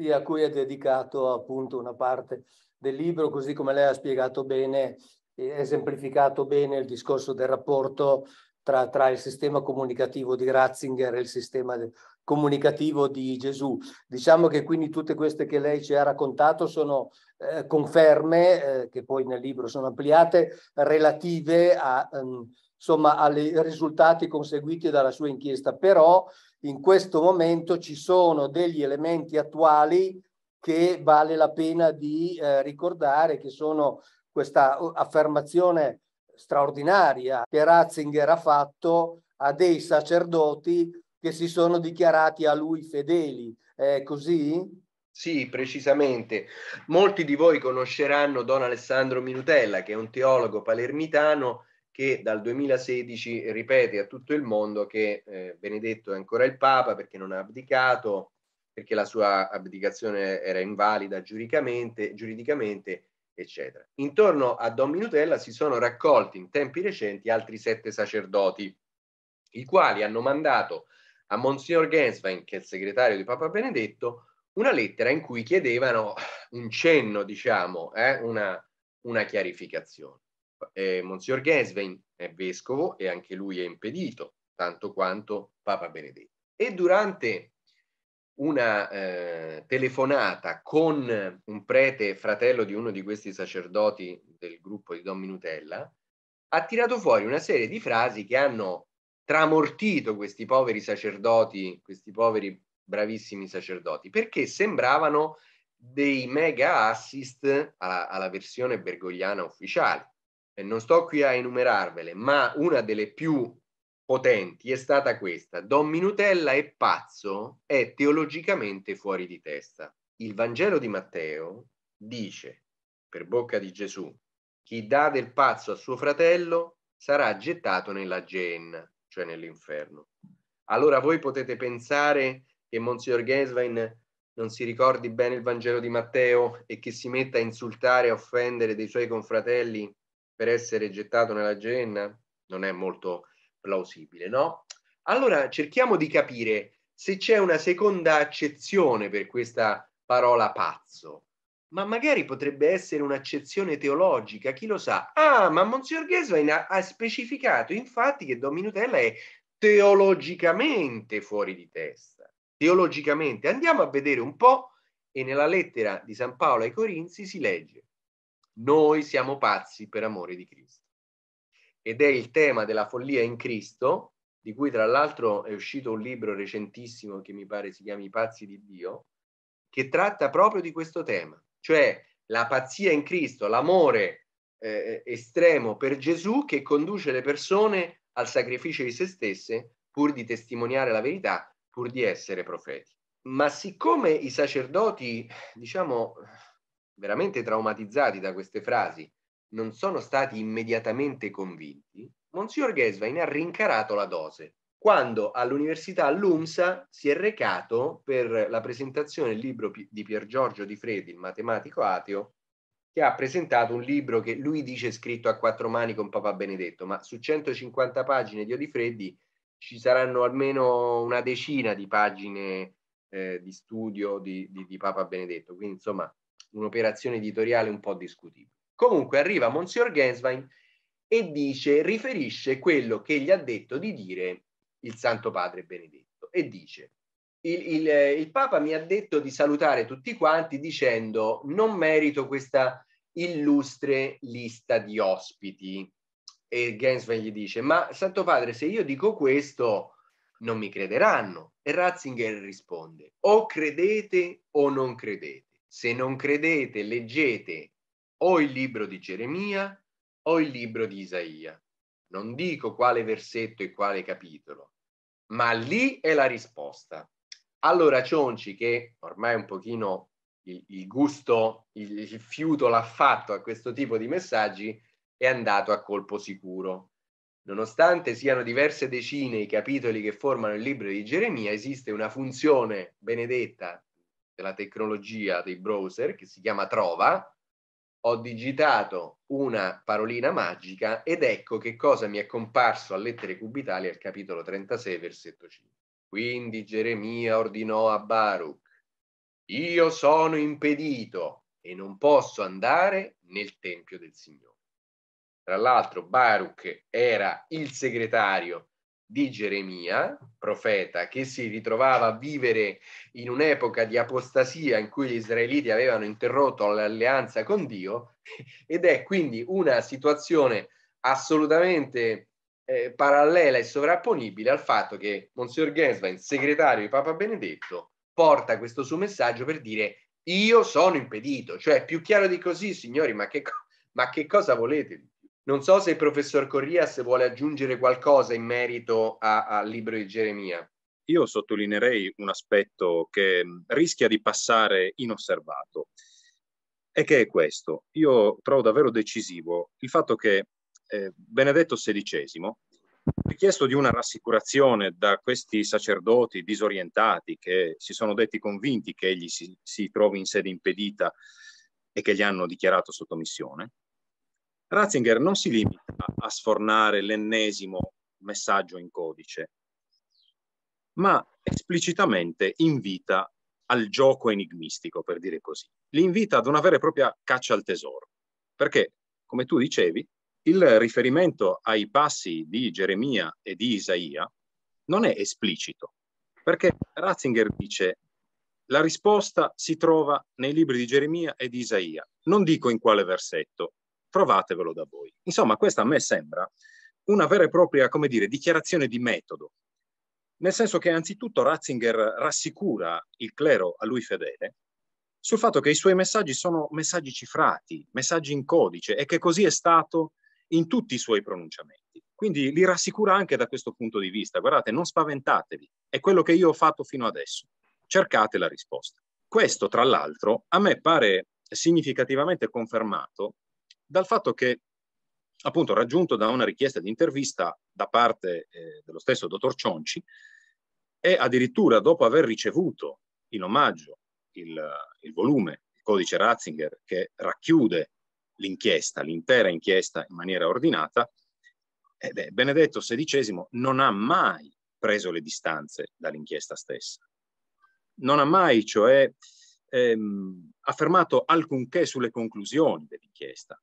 Sì, a cui è dedicato appunto una parte del libro, così come lei ha spiegato bene, esemplificato bene il discorso del rapporto tra, tra il sistema comunicativo di Ratzinger e il sistema de, comunicativo di Gesù. Diciamo che quindi tutte queste che lei ci ha raccontato sono eh, conferme, eh, che poi nel libro sono ampliate, relative a, ehm, insomma, ai risultati conseguiti dalla sua inchiesta, però in questo momento ci sono degli elementi attuali che vale la pena di eh, ricordare, che sono questa uh, affermazione straordinaria che Ratzinger ha fatto a dei sacerdoti che si sono dichiarati a lui fedeli. È così? Sì, precisamente. Molti di voi conosceranno Don Alessandro Minutella, che è un teologo palermitano che dal 2016 ripete a tutto il mondo che eh, Benedetto è ancora il Papa perché non ha abdicato, perché la sua abdicazione era invalida giuridicamente, giuridicamente eccetera. Intorno a Don Minutella si sono raccolti in tempi recenti altri sette sacerdoti, i quali hanno mandato a Monsignor Genswein, che è il segretario di Papa Benedetto, una lettera in cui chiedevano un cenno, diciamo, eh, una, una chiarificazione eh, Monsignor Gesvein è vescovo e anche lui è impedito, tanto quanto Papa Benedetto. E durante una eh, telefonata con un prete fratello di uno di questi sacerdoti del gruppo di Don Minutella, ha tirato fuori una serie di frasi che hanno tramortito questi poveri sacerdoti, questi poveri bravissimi sacerdoti, perché sembravano dei mega assist alla, alla versione bergogliana ufficiale non sto qui a enumerarvele, ma una delle più potenti è stata questa. Don Minutella è pazzo, è teologicamente fuori di testa. Il Vangelo di Matteo dice, per bocca di Gesù, chi dà del pazzo a suo fratello sarà gettato nella genna, cioè nell'inferno. Allora voi potete pensare che Monsignor Gesvain non si ricordi bene il Vangelo di Matteo e che si metta a insultare, e offendere dei suoi confratelli per essere gettato nella genna? Non è molto plausibile, no? Allora cerchiamo di capire se c'è una seconda accezione per questa parola pazzo, ma magari potrebbe essere un'accezione teologica, chi lo sa? Ah, ma Monsignor Geswein ha, ha specificato infatti che Don Minutella è teologicamente fuori di testa. Teologicamente, andiamo a vedere un po' e nella lettera di San Paolo ai Corinzi si legge noi siamo pazzi per amore di Cristo. Ed è il tema della follia in Cristo, di cui tra l'altro è uscito un libro recentissimo che mi pare si chiami I pazzi di Dio, che tratta proprio di questo tema, cioè la pazzia in Cristo, l'amore eh, estremo per Gesù che conduce le persone al sacrificio di se stesse pur di testimoniare la verità, pur di essere profeti. Ma siccome i sacerdoti, diciamo, veramente traumatizzati da queste frasi, non sono stati immediatamente convinti, Monsignor Gesvain ha rincarato la dose quando all'università all'UMSA si è recato per la presentazione del libro di Pier Giorgio Di Fredi, il matematico ateo, che ha presentato un libro che lui dice scritto a quattro mani con Papa Benedetto, ma su 150 pagine di Odi Freddi ci saranno almeno una decina di pagine eh, di studio di, di, di Papa Benedetto, quindi insomma un'operazione editoriale un po' discutibile. Comunque arriva Monsignor Genswein e dice, riferisce quello che gli ha detto di dire il Santo Padre Benedetto e dice il, il, eh, il, Papa mi ha detto di salutare tutti quanti dicendo non merito questa illustre lista di ospiti e Genswein gli dice ma Santo Padre se io dico questo non mi crederanno e Ratzinger risponde o credete o non credete se non credete, leggete o il libro di Geremia o il libro di Isaia. Non dico quale versetto e quale capitolo, ma lì è la risposta. Allora Cionci, che ormai un pochino il, il gusto, il, il fiuto l'ha fatto a questo tipo di messaggi, è andato a colpo sicuro. Nonostante siano diverse decine i capitoli che formano il libro di Geremia, esiste una funzione benedetta della tecnologia dei browser che si chiama Trova, ho digitato una parolina magica ed ecco che cosa mi è comparso a lettere cubitali al capitolo 36, versetto 5. Quindi Geremia ordinò a Baruch, io sono impedito e non posso andare nel Tempio del Signore. Tra l'altro Baruch era il segretario di Geremia, profeta, che si ritrovava a vivere in un'epoca di apostasia in cui gli israeliti avevano interrotto l'alleanza con Dio ed è quindi una situazione assolutamente eh, parallela e sovrapponibile al fatto che Monsignor Genswein, segretario di Papa Benedetto, porta questo suo messaggio per dire io sono impedito, cioè più chiaro di così signori, ma che, ma che cosa volete? Non so se il professor Corrias vuole aggiungere qualcosa in merito al libro di Geremia. Io sottolineerei un aspetto che mm, rischia di passare inosservato e che è questo. Io trovo davvero decisivo il fatto che eh, Benedetto XVI, richiesto di una rassicurazione da questi sacerdoti disorientati che si sono detti convinti che egli si, si trovi in sede impedita e che gli hanno dichiarato sottomissione, Ratzinger non si limita a sfornare l'ennesimo messaggio in codice, ma esplicitamente invita al gioco enigmistico, per dire così. Li invita ad una vera e propria caccia al tesoro, perché, come tu dicevi, il riferimento ai passi di Geremia e di Isaia non è esplicito, perché Ratzinger dice la risposta si trova nei libri di Geremia e di Isaia. Non dico in quale versetto, provatevelo da voi. Insomma, questa a me sembra una vera e propria, come dire, dichiarazione di metodo, nel senso che anzitutto Ratzinger rassicura il clero a lui fedele sul fatto che i suoi messaggi sono messaggi cifrati, messaggi in codice e che così è stato in tutti i suoi pronunciamenti. Quindi li rassicura anche da questo punto di vista. Guardate, non spaventatevi, è quello che io ho fatto fino adesso. Cercate la risposta. Questo, tra l'altro, a me pare significativamente confermato dal fatto che, appunto, raggiunto da una richiesta di intervista da parte eh, dello stesso dottor Cionci, e addirittura dopo aver ricevuto in omaggio il, il volume, il codice Ratzinger, che racchiude l'inchiesta, l'intera inchiesta in maniera ordinata, eh beh, Benedetto XVI non ha mai preso le distanze dall'inchiesta stessa. Non ha mai, cioè, ehm, affermato alcunché sulle conclusioni dell'inchiesta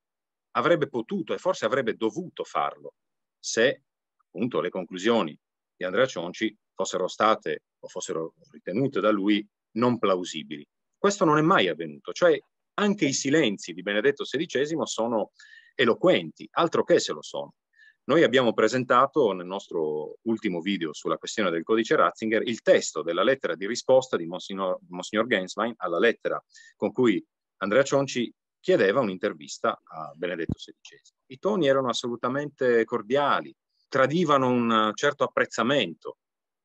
avrebbe potuto e forse avrebbe dovuto farlo se appunto le conclusioni di Andrea Cionci fossero state o fossero ritenute da lui non plausibili. Questo non è mai avvenuto, cioè anche i silenzi di Benedetto XVI sono eloquenti, altro che se lo sono. Noi abbiamo presentato nel nostro ultimo video sulla questione del codice Ratzinger il testo della lettera di risposta di Monsignor, Monsignor Genswein alla lettera con cui Andrea Cionci chiedeva un'intervista a Benedetto XVI. I toni erano assolutamente cordiali, tradivano un certo apprezzamento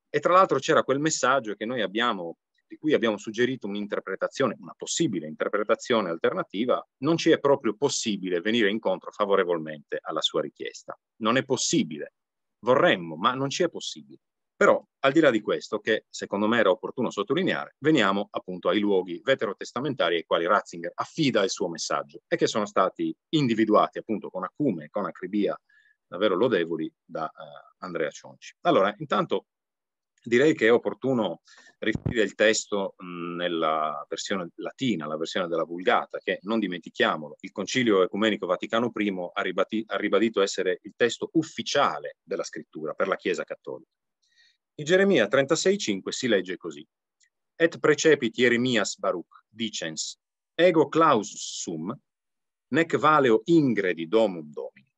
e tra l'altro c'era quel messaggio che noi abbiamo di cui abbiamo suggerito un'interpretazione, una possibile interpretazione alternativa, non ci è proprio possibile venire incontro favorevolmente alla sua richiesta. Non è possibile. Vorremmo, ma non ci è possibile. Però al di là di questo, che secondo me era opportuno sottolineare, veniamo appunto ai luoghi veterotestamentari ai quali Ratzinger affida il suo messaggio e che sono stati individuati appunto con acume e con acribia davvero lodevoli da uh, Andrea Cionci. Allora, intanto direi che è opportuno riferire il testo mh, nella versione latina, la versione della Vulgata, che non dimentichiamolo, il Concilio Ecumenico Vaticano I ha, ribati, ha ribadito essere il testo ufficiale della scrittura per la Chiesa Cattolica. In Geremia 36,5 si legge così. Et precepit Jeremias Baruch, dicens, ego clausus sum, nec valeo ingredi domum domini.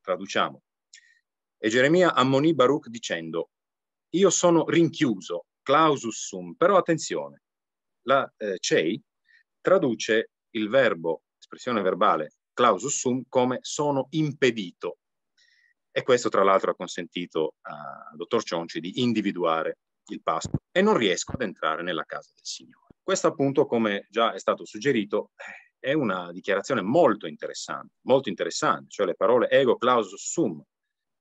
Traduciamo. E Geremia ammonì Baruch dicendo, io sono rinchiuso, clausus sum, però attenzione, la eh, CEI traduce il verbo, espressione verbale, clausus sum, come sono impedito, e questo tra l'altro ha consentito al dottor Cionci di individuare il passo e non riesco ad entrare nella casa del Signore. Questo appunto, come già è stato suggerito, è una dichiarazione molto interessante, molto interessante, cioè le parole ego clausus sum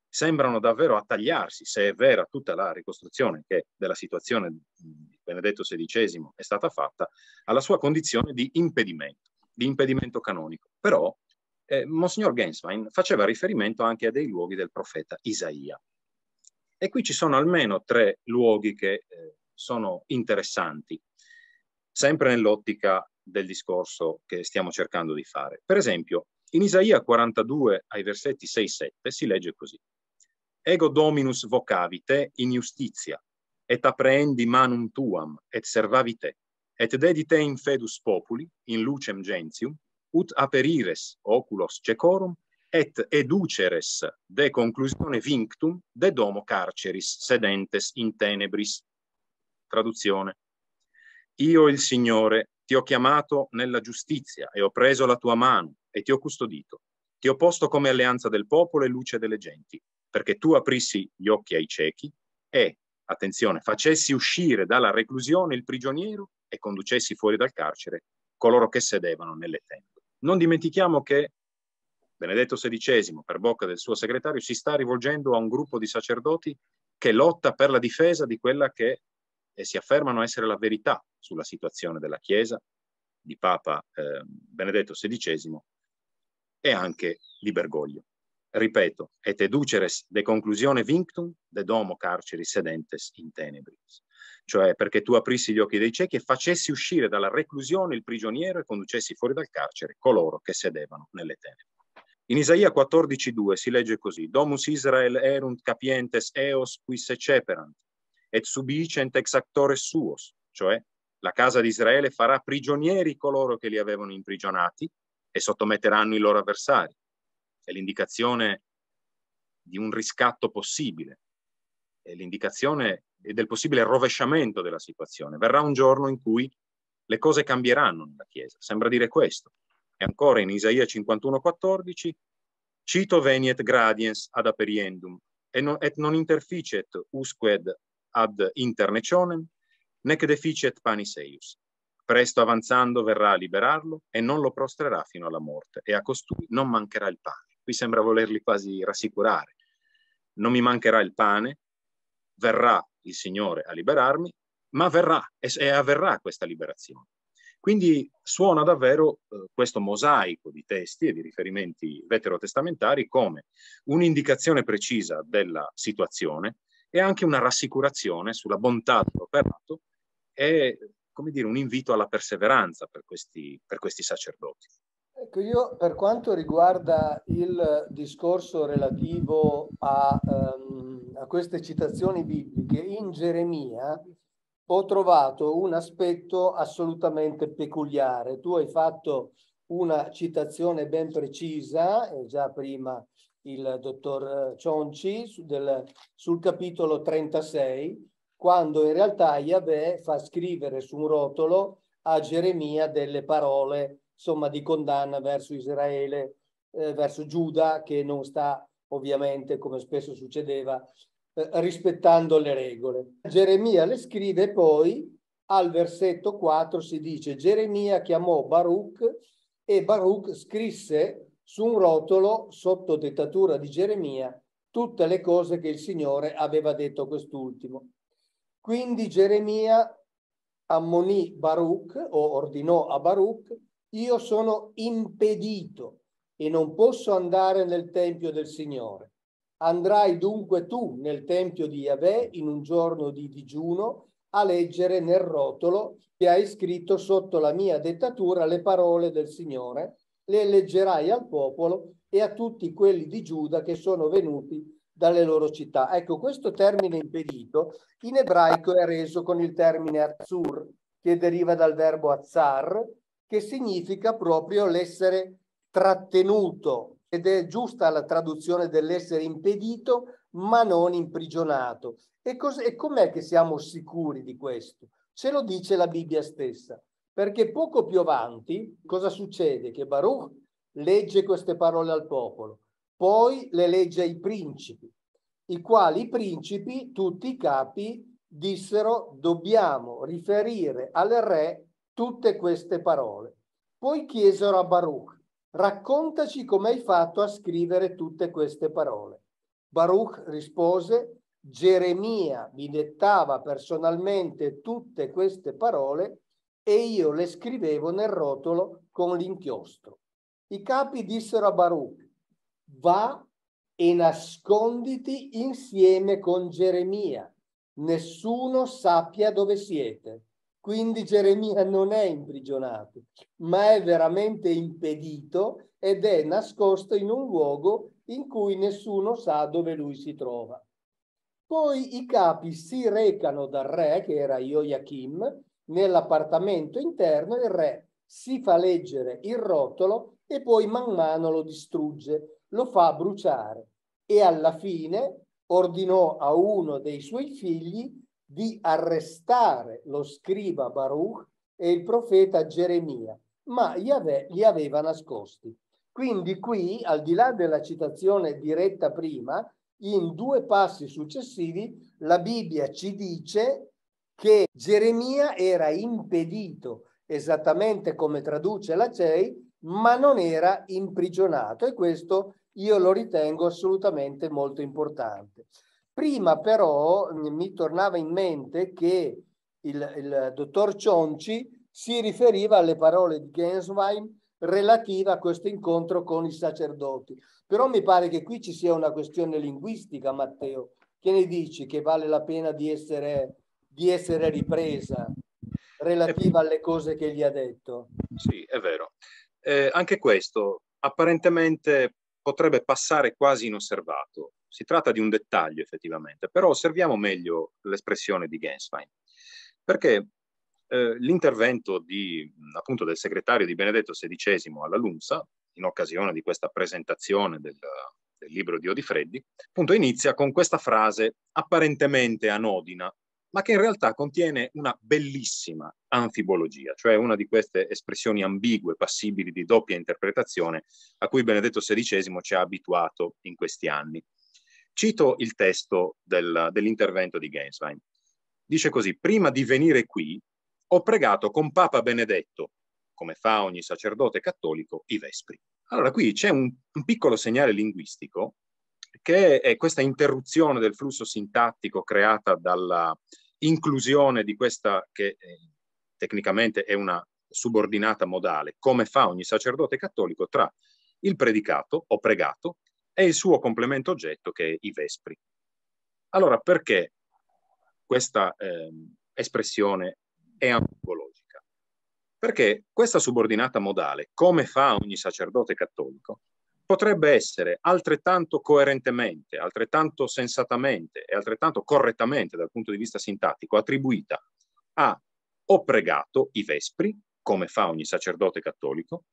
sembrano davvero attagliarsi, se è vera tutta la ricostruzione che della situazione di Benedetto XVI è stata fatta, alla sua condizione di impedimento, di impedimento canonico. Però eh, Monsignor Genswein faceva riferimento anche a dei luoghi del profeta Isaia. E qui ci sono almeno tre luoghi che eh, sono interessanti, sempre nell'ottica del discorso che stiamo cercando di fare. Per esempio, in Isaia 42, ai versetti 6-7, si legge così. Ego dominus vocavite in iustitia, et apprehendi manum tuam, et servavite, et dedite in fedus populi, in lucem gentium, ut aperires oculos cecorum et educeres de conclusione vinctum de domo carceris sedentes in tenebris. Traduzione. Io il Signore ti ho chiamato nella giustizia e ho preso la tua mano e ti ho custodito. Ti ho posto come alleanza del popolo e luce delle genti, perché tu aprissi gli occhi ai ciechi e, attenzione, facessi uscire dalla reclusione il prigioniero e conducessi fuori dal carcere coloro che sedevano nelle tende. Non dimentichiamo che Benedetto XVI, per bocca del suo segretario, si sta rivolgendo a un gruppo di sacerdoti che lotta per la difesa di quella che si affermano essere la verità sulla situazione della Chiesa, di Papa eh, Benedetto XVI e anche di Bergoglio ripeto, et educeres de conclusione vinctum de domo carceri sedentes in tenebris. Cioè perché tu aprissi gli occhi dei ciechi e facessi uscire dalla reclusione il prigioniero e conducessi fuori dal carcere coloro che sedevano nelle tenebre. In Isaia 14.2 si legge così, Domus Israel erunt capientes eos qui seceperant, et subicent ex actores suos, cioè la casa di Israele farà prigionieri coloro che li avevano imprigionati e sottometteranno i loro avversari è l'indicazione di un riscatto possibile, è l'indicazione del possibile rovesciamento della situazione. Verrà un giorno in cui le cose cambieranno nella Chiesa, sembra dire questo. E ancora in Isaia 51,14, cito veniet gradiens ad aperiendum, et non interficet usqued ad internecionem, nec deficet panis eius. Presto avanzando verrà a liberarlo e non lo prostrerà fino alla morte, e a costui non mancherà il pane qui sembra volerli quasi rassicurare. Non mi mancherà il pane, verrà il Signore a liberarmi, ma verrà e, e avverrà questa liberazione. Quindi suona davvero eh, questo mosaico di testi e di riferimenti veterotestamentari come un'indicazione precisa della situazione e anche una rassicurazione sulla bontà dell'operato e come dire, un invito alla perseveranza per questi, per questi sacerdoti. Ecco, io per quanto riguarda il discorso relativo a, um, a queste citazioni bibliche, in Geremia ho trovato un aspetto assolutamente peculiare. Tu hai fatto una citazione ben precisa, eh, già prima il dottor Cionci, del, sul capitolo 36, quando in realtà Yahweh fa scrivere su un rotolo a Geremia delle parole insomma, di condanna verso Israele, eh, verso Giuda, che non sta ovviamente, come spesso succedeva, eh, rispettando le regole. Geremia le scrive poi, al versetto 4 si dice, Geremia chiamò Baruch e Baruch scrisse su un rotolo, sotto dettatura di Geremia, tutte le cose che il Signore aveva detto a quest'ultimo. Quindi Geremia ammonì Baruch o ordinò a Baruch io sono impedito e non posso andare nel Tempio del Signore. Andrai dunque tu nel Tempio di Yahweh in un giorno di digiuno a leggere nel rotolo che hai scritto sotto la mia dettatura le parole del Signore, le leggerai al popolo e a tutti quelli di Giuda che sono venuti dalle loro città. Ecco, questo termine impedito in ebraico è reso con il termine azur, che deriva dal verbo azzar, che significa proprio l'essere trattenuto ed è giusta la traduzione dell'essere impedito ma non imprigionato. E, cos- e com'è che siamo sicuri di questo? Ce lo dice la Bibbia stessa, perché poco più avanti cosa succede? Che Baruch legge queste parole al popolo, poi le legge ai principi, i quali i principi, tutti i capi, dissero dobbiamo riferire al re tutte queste parole. Poi chiesero a Baruch, raccontaci come hai fatto a scrivere tutte queste parole. Baruch rispose, Geremia mi dettava personalmente tutte queste parole e io le scrivevo nel rotolo con l'inchiostro. I capi dissero a Baruch, va e nasconditi insieme con Geremia, nessuno sappia dove siete. Quindi Geremia non è imprigionato, ma è veramente impedito ed è nascosto in un luogo in cui nessuno sa dove lui si trova. Poi i capi si recano dal re, che era Joachim, nell'appartamento interno il re si fa leggere il rotolo e poi man mano lo distrugge, lo fa bruciare e alla fine ordinò a uno dei suoi figli di arrestare lo scriba Baruch e il profeta Geremia, ma Yahweh li aveva nascosti. Quindi qui, al di là della citazione diretta prima, in due passi successivi la Bibbia ci dice che Geremia era impedito, esattamente come traduce la CEI, ma non era imprigionato e questo io lo ritengo assolutamente molto importante. Prima però mm, mi tornava in mente che il, il dottor Cionci si riferiva alle parole di Genswein relativa a questo incontro con i sacerdoti. Però mi pare che qui ci sia una questione linguistica, Matteo. Che ne dici che vale la pena di essere, di essere ripresa relativa alle cose che gli ha detto? Sì, è vero. Eh, anche questo apparentemente potrebbe passare quasi inosservato. Si tratta di un dettaglio effettivamente, però osserviamo meglio l'espressione di Genswein, perché eh, l'intervento di, appunto, del segretario di Benedetto XVI alla Lunsa, in occasione di questa presentazione del, del libro di Odifreddi, appunto inizia con questa frase apparentemente anodina ma che in realtà contiene una bellissima anfibologia, cioè una di queste espressioni ambigue, passibili di doppia interpretazione, a cui Benedetto XVI ci ha abituato in questi anni. Cito il testo del, dell'intervento di Genswein. Dice così, prima di venire qui ho pregato con Papa Benedetto, come fa ogni sacerdote cattolico, i Vespri. Allora qui c'è un, un piccolo segnale linguistico che è questa interruzione del flusso sintattico creata dalla, inclusione di questa che eh, tecnicamente è una subordinata modale, come fa ogni sacerdote cattolico, tra il predicato o pregato e il suo complemento oggetto che è i vespri. Allora, perché questa eh, espressione è antropologica? Perché questa subordinata modale, come fa ogni sacerdote cattolico, potrebbe essere altrettanto coerentemente, altrettanto sensatamente e altrettanto correttamente dal punto di vista sintattico attribuita a ho pregato i vespri, come fa ogni sacerdote cattolico,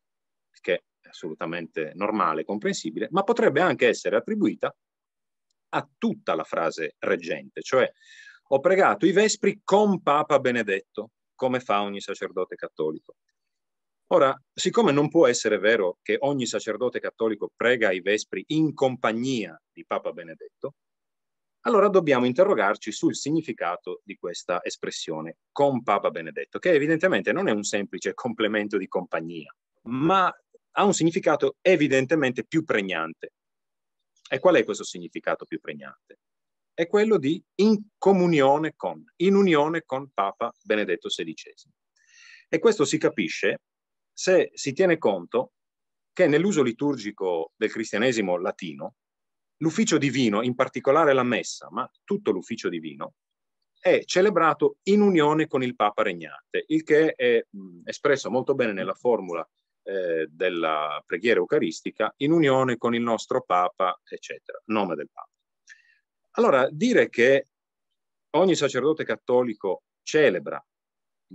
che è assolutamente normale e comprensibile, ma potrebbe anche essere attribuita a tutta la frase reggente, cioè ho pregato i vespri con Papa Benedetto, come fa ogni sacerdote cattolico. Ora, siccome non può essere vero che ogni sacerdote cattolico prega ai vespri in compagnia di Papa Benedetto, allora dobbiamo interrogarci sul significato di questa espressione con Papa Benedetto, che evidentemente non è un semplice complemento di compagnia, ma ha un significato evidentemente più pregnante. E qual è questo significato più pregnante? È quello di in comunione con, in unione con Papa Benedetto XVI. E questo si capisce se si tiene conto che nell'uso liturgico del cristianesimo latino l'ufficio divino, in particolare la messa, ma tutto l'ufficio divino, è celebrato in unione con il Papa regnante, il che è mh, espresso molto bene nella formula eh, della preghiera eucaristica, in unione con il nostro Papa, eccetera, nome del Papa. Allora, dire che ogni sacerdote cattolico celebra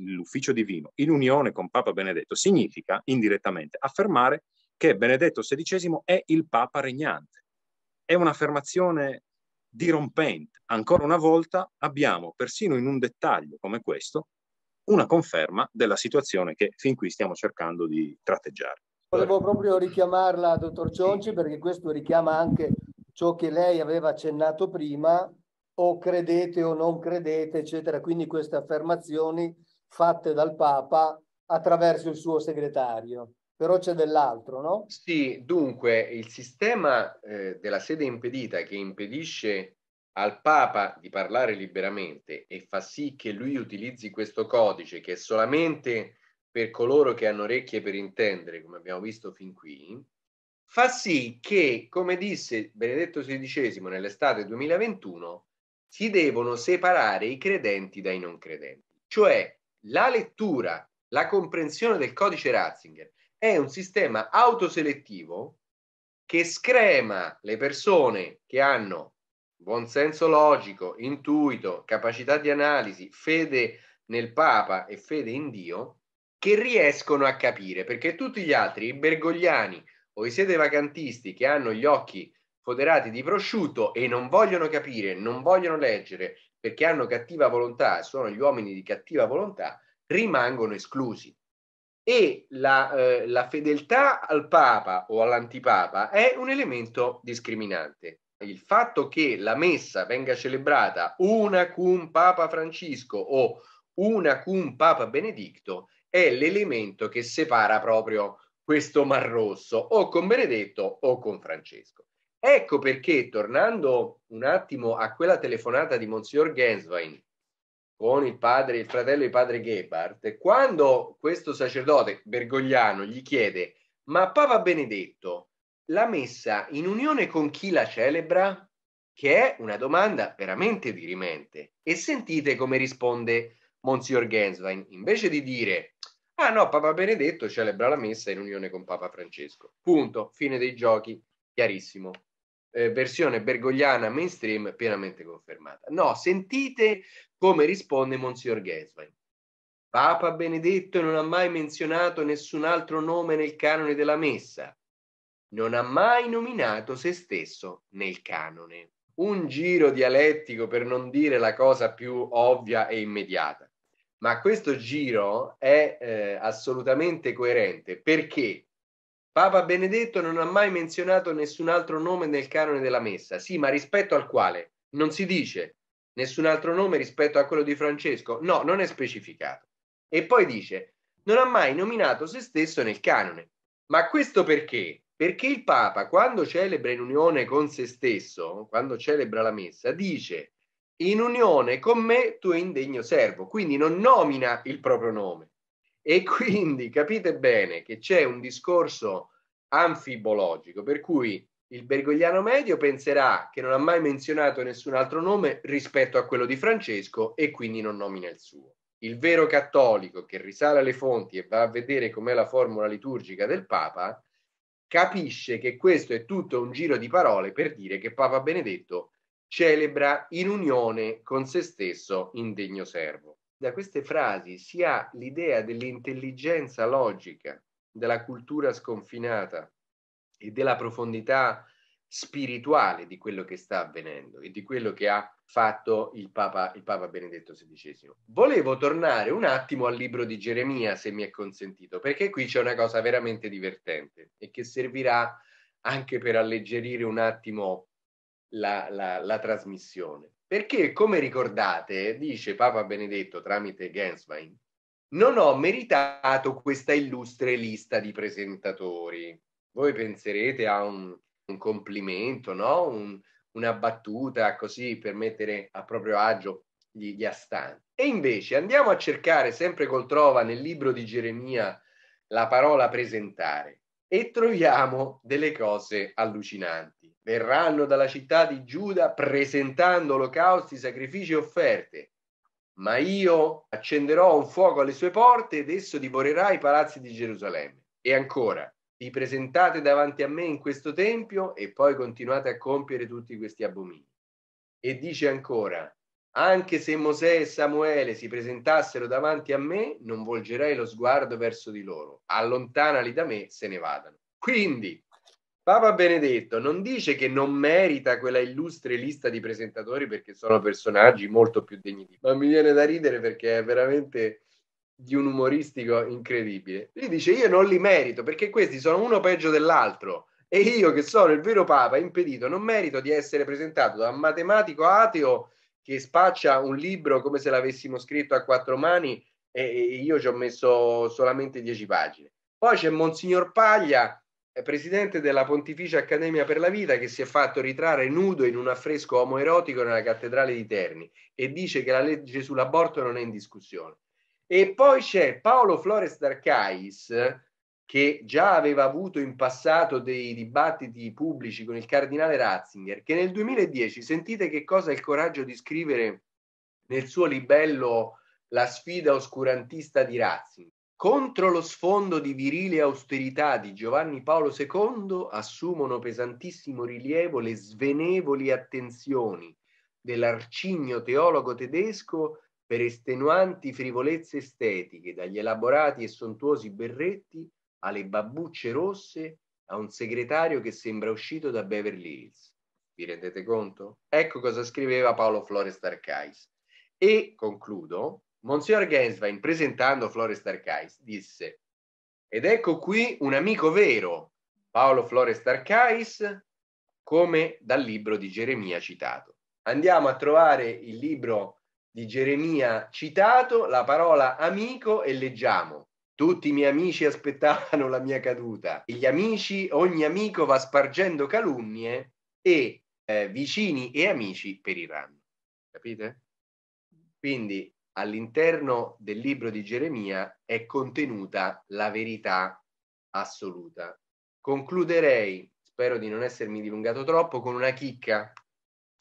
l'ufficio divino in unione con Papa Benedetto significa indirettamente affermare che Benedetto XVI è il Papa regnante. È un'affermazione dirompente. Ancora una volta abbiamo, persino in un dettaglio come questo, una conferma della situazione che fin qui stiamo cercando di tratteggiare. Volevo proprio richiamarla, dottor Cionci, perché questo richiama anche ciò che lei aveva accennato prima, o credete o non credete, eccetera. Quindi queste affermazioni fatte dal Papa attraverso il suo segretario. Però c'è dell'altro, no? Sì, dunque il sistema eh, della sede impedita che impedisce al Papa di parlare liberamente e fa sì che lui utilizzi questo codice che è solamente per coloro che hanno orecchie per intendere, come abbiamo visto fin qui, fa sì che, come disse Benedetto XVI nell'estate 2021, si devono separare i credenti dai non credenti. Cioè, la lettura, la comprensione del codice Ratzinger è un sistema autoselettivo che screma le persone che hanno buonsenso logico, intuito, capacità di analisi, fede nel Papa e fede in Dio, che riescono a capire, perché tutti gli altri, i bergogliani o i siete vacantisti che hanno gli occhi foderati di prosciutto e non vogliono capire, non vogliono leggere, perché hanno cattiva volontà, sono gli uomini di cattiva volontà, rimangono esclusi. E la, eh, la fedeltà al Papa o all'antipapa è un elemento discriminante. Il fatto che la messa venga celebrata una cum Papa Francesco o una cum Papa Benedicto è l'elemento che separa proprio questo Mar Rosso o con Benedetto o con Francesco. Ecco perché, tornando un attimo a quella telefonata di Monsignor Genswein con il padre, il fratello di padre Gebhardt, quando questo sacerdote bergogliano gli chiede: Ma Papa Benedetto, la messa in unione con chi la celebra? Che è una domanda veramente dirimente. E sentite come risponde Monsignor Genswein. Invece di dire: Ah no, Papa Benedetto celebra la messa in unione con Papa Francesco. Punto. Fine dei giochi. Chiarissimo eh, versione bergogliana mainstream pienamente confermata. No, sentite come risponde Monsignor Geswein. Papa Benedetto non ha mai menzionato nessun altro nome nel canone della messa. Non ha mai nominato se stesso nel canone. Un giro dialettico per non dire la cosa più ovvia e immediata. Ma questo giro è eh, assolutamente coerente perché Papa Benedetto non ha mai menzionato nessun altro nome nel canone della messa, sì, ma rispetto al quale non si dice nessun altro nome rispetto a quello di Francesco, no, non è specificato. E poi dice, non ha mai nominato se stesso nel canone. Ma questo perché? Perché il Papa, quando celebra in unione con se stesso, quando celebra la messa, dice, in unione con me tu è indegno servo, quindi non nomina il proprio nome e quindi capite bene che c'è un discorso anfibologico, per cui il bergogliano medio penserà che non ha mai menzionato nessun altro nome rispetto a quello di Francesco e quindi non nomina il suo. Il vero cattolico che risale alle fonti e va a vedere com'è la formula liturgica del Papa capisce che questo è tutto un giro di parole per dire che Papa Benedetto celebra in unione con se stesso indegno servo da queste frasi si ha l'idea dell'intelligenza logica, della cultura sconfinata e della profondità spirituale di quello che sta avvenendo e di quello che ha fatto il Papa, il Papa Benedetto XVI. Volevo tornare un attimo al libro di Geremia, se mi è consentito, perché qui c'è una cosa veramente divertente e che servirà anche per alleggerire un attimo la, la, la trasmissione. Perché, come ricordate, dice Papa Benedetto tramite Genswein, non ho meritato questa illustre lista di presentatori. Voi penserete a un, un complimento, no? Un, una battuta così per mettere a proprio agio gli, gli astanti. E invece andiamo a cercare sempre col trova nel libro di Geremia la parola presentare e troviamo delle cose allucinanti verranno dalla città di Giuda presentando olocausti, sacrifici e offerte. Ma io accenderò un fuoco alle sue porte ed esso divorerà i palazzi di Gerusalemme. E ancora, vi presentate davanti a me in questo tempio e poi continuate a compiere tutti questi abomini. E dice ancora, anche se Mosè e Samuele si presentassero davanti a me, non volgerei lo sguardo verso di loro. Allontanali da me, se ne vadano. Quindi, Papa Benedetto non dice che non merita quella illustre lista di presentatori perché sono personaggi molto più degni di ma mi viene da ridere perché è veramente di un umoristico incredibile. Lui dice io non li merito perché questi sono uno peggio dell'altro e io che sono il vero Papa impedito non merito di essere presentato da un matematico ateo che spaccia un libro come se l'avessimo scritto a quattro mani e io ci ho messo solamente dieci pagine. Poi c'è Monsignor Paglia presidente della Pontificia Accademia per la Vita che si è fatto ritrarre nudo in un affresco omoerotico nella cattedrale di Terni e dice che la legge sull'aborto non è in discussione. E poi c'è Paolo Flores d'Arcais che già aveva avuto in passato dei dibattiti pubblici con il cardinale Ratzinger, che nel 2010, sentite che cosa ha il coraggio di scrivere nel suo libello La sfida oscurantista di Ratzinger contro lo sfondo di virile austerità di Giovanni Paolo II assumono pesantissimo rilievo le svenevoli attenzioni dell'arcigno teologo tedesco per estenuanti frivolezze estetiche, dagli elaborati e sontuosi berretti alle babbucce rosse a un segretario che sembra uscito da Beverly Hills. Vi rendete conto? Ecco cosa scriveva Paolo Flores d'Arcais. E concludo Monsignor Genswein, presentando Flores d'Arcais, disse ed ecco qui un amico vero, Paolo Flores d'Arcais, come dal libro di Geremia citato. Andiamo a trovare il libro di Geremia citato, la parola amico e leggiamo. Tutti i miei amici aspettavano la mia caduta. E gli amici, ogni amico va spargendo calunnie e eh, vicini e amici periranno. Capite? Quindi all'interno del libro di Geremia è contenuta la verità assoluta. Concluderei, spero di non essermi dilungato troppo, con una chicca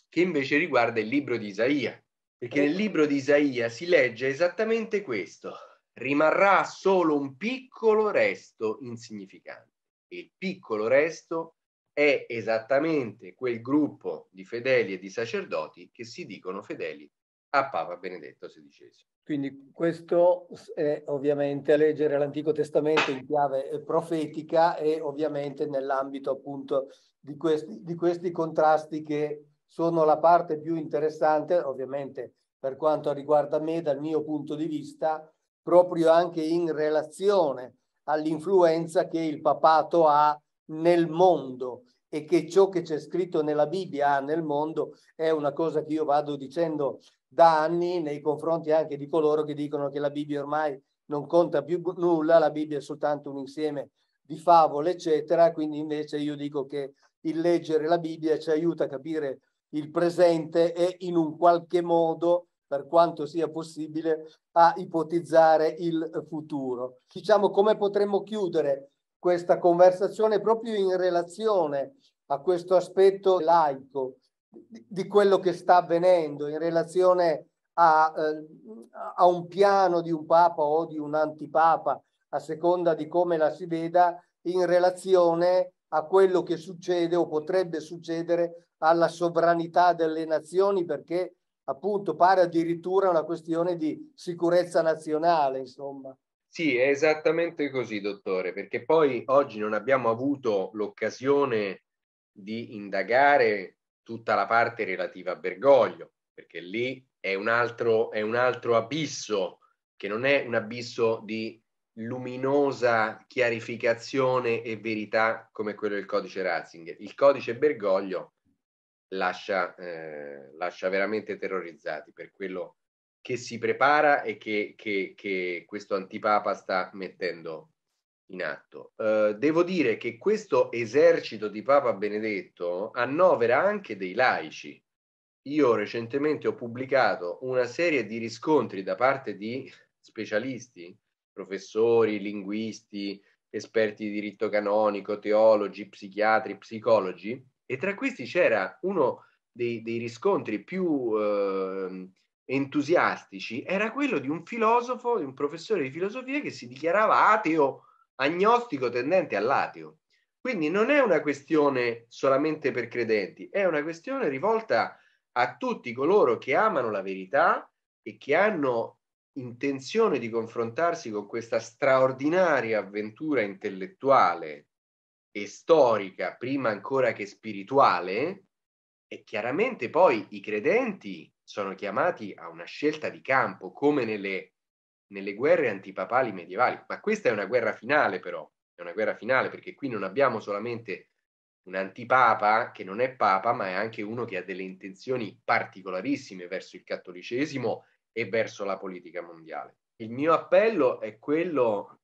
che invece riguarda il libro di Isaia, perché nel eh. libro di Isaia si legge esattamente questo, rimarrà solo un piccolo resto insignificante. E il piccolo resto è esattamente quel gruppo di fedeli e di sacerdoti che si dicono fedeli a Papa Benedetto XVI. Quindi questo è ovviamente leggere l'Antico Testamento in chiave eh, profetica e ovviamente nell'ambito appunto di questi, di questi contrasti che sono la parte più interessante, ovviamente per quanto riguarda me, dal mio punto di vista, proprio anche in relazione all'influenza che il papato ha nel mondo e che ciò che c'è scritto nella Bibbia ha nel mondo è una cosa che io vado dicendo da anni nei confronti anche di coloro che dicono che la Bibbia ormai non conta più nulla, la Bibbia è soltanto un insieme di favole, eccetera. Quindi invece io dico che il leggere la Bibbia ci aiuta a capire il presente e in un qualche modo, per quanto sia possibile, a ipotizzare il futuro. Diciamo come potremmo chiudere questa conversazione proprio in relazione a questo aspetto laico di quello che sta avvenendo in relazione a, eh, a, un piano di un papa o di un antipapa, a seconda di come la si veda, in relazione a quello che succede o potrebbe succedere alla sovranità delle nazioni, perché appunto pare addirittura una questione di sicurezza nazionale, insomma. Sì, è esattamente così, dottore, perché poi oggi non abbiamo avuto l'occasione di indagare tutta la parte relativa a Bergoglio, perché lì è un altro, è un altro abisso che non è un abisso di luminosa chiarificazione e verità come quello del codice Ratzinger. Il codice Bergoglio lascia, eh, lascia veramente terrorizzati per quello che si prepara e che, che, che questo antipapa sta mettendo in atto. Eh, devo dire che questo esercito di Papa Benedetto annovera anche dei laici. Io recentemente ho pubblicato una serie di riscontri da parte di specialisti, professori, linguisti, esperti di diritto canonico, teologi, psichiatri, psicologi, e tra questi c'era uno dei, dei riscontri più eh, entusiastici, era quello di un filosofo, di un professore di filosofia che si dichiarava ateo agnostico tendente all'ateo. Quindi non è una questione solamente per credenti, è una questione rivolta a tutti coloro che amano la verità e che hanno intenzione di confrontarsi con questa straordinaria avventura intellettuale e storica, prima ancora che spirituale, e chiaramente poi i credenti sono chiamati a una scelta di campo, come nelle nelle guerre antipapali medievali. Ma questa è una guerra finale però, è una guerra finale perché qui non abbiamo solamente un antipapa che non è papa, ma è anche uno che ha delle intenzioni particolarissime verso il cattolicesimo e verso la politica mondiale. Il mio appello è quello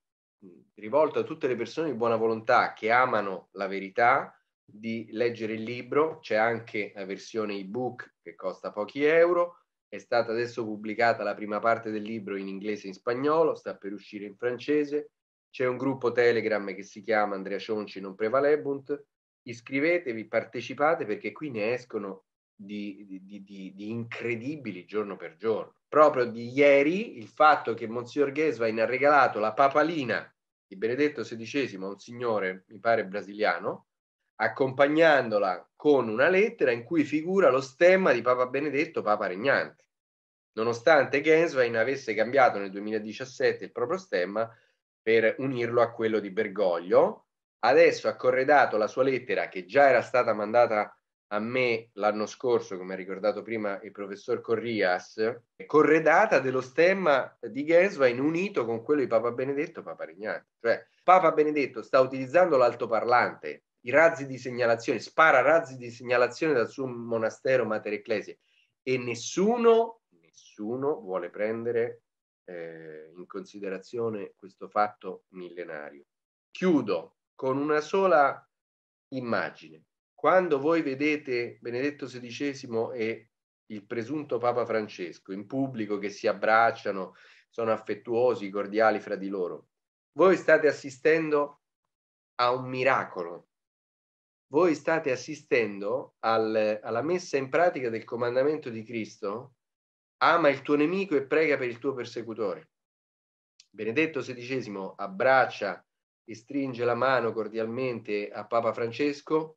rivolto a tutte le persone di buona volontà che amano la verità di leggere il libro, c'è anche la versione ebook che costa pochi euro, è stata adesso pubblicata la prima parte del libro in inglese e in spagnolo, sta per uscire in francese. C'è un gruppo Telegram che si chiama Andrea Cionci non prevalebunt. Iscrivetevi, partecipate perché qui ne escono di, di, di, di, incredibili giorno per giorno. Proprio di ieri il fatto che Monsignor Gesvain ha regalato la papalina di Benedetto XVI a un signore, mi pare brasiliano, accompagnandola con una lettera in cui figura lo stemma di Papa Benedetto, Papa regnante. Nonostante Genswein avesse cambiato nel 2017 il proprio stemma per unirlo a quello di Bergoglio, adesso ha corredato la sua lettera che già era stata mandata a me l'anno scorso, come ha ricordato prima il professor Corrias, corredata dello stemma di Genswein unito con quello di Papa Benedetto, Papa Regnante. Cioè, Papa Benedetto sta utilizzando l'altoparlante i razzi di segnalazione, spara razzi di segnalazione dal suo monastero Mater Ecclesia e nessuno, nessuno vuole prendere eh, in considerazione questo fatto millenario. Chiudo con una sola immagine. Quando voi vedete Benedetto XVI e il presunto Papa Francesco in pubblico che si abbracciano, sono affettuosi, cordiali fra di loro, voi state assistendo a un miracolo voi state assistendo al, alla messa in pratica del comandamento di Cristo, ama il tuo nemico e prega per il tuo persecutore. Benedetto XVI abbraccia e stringe la mano cordialmente a Papa Francesco,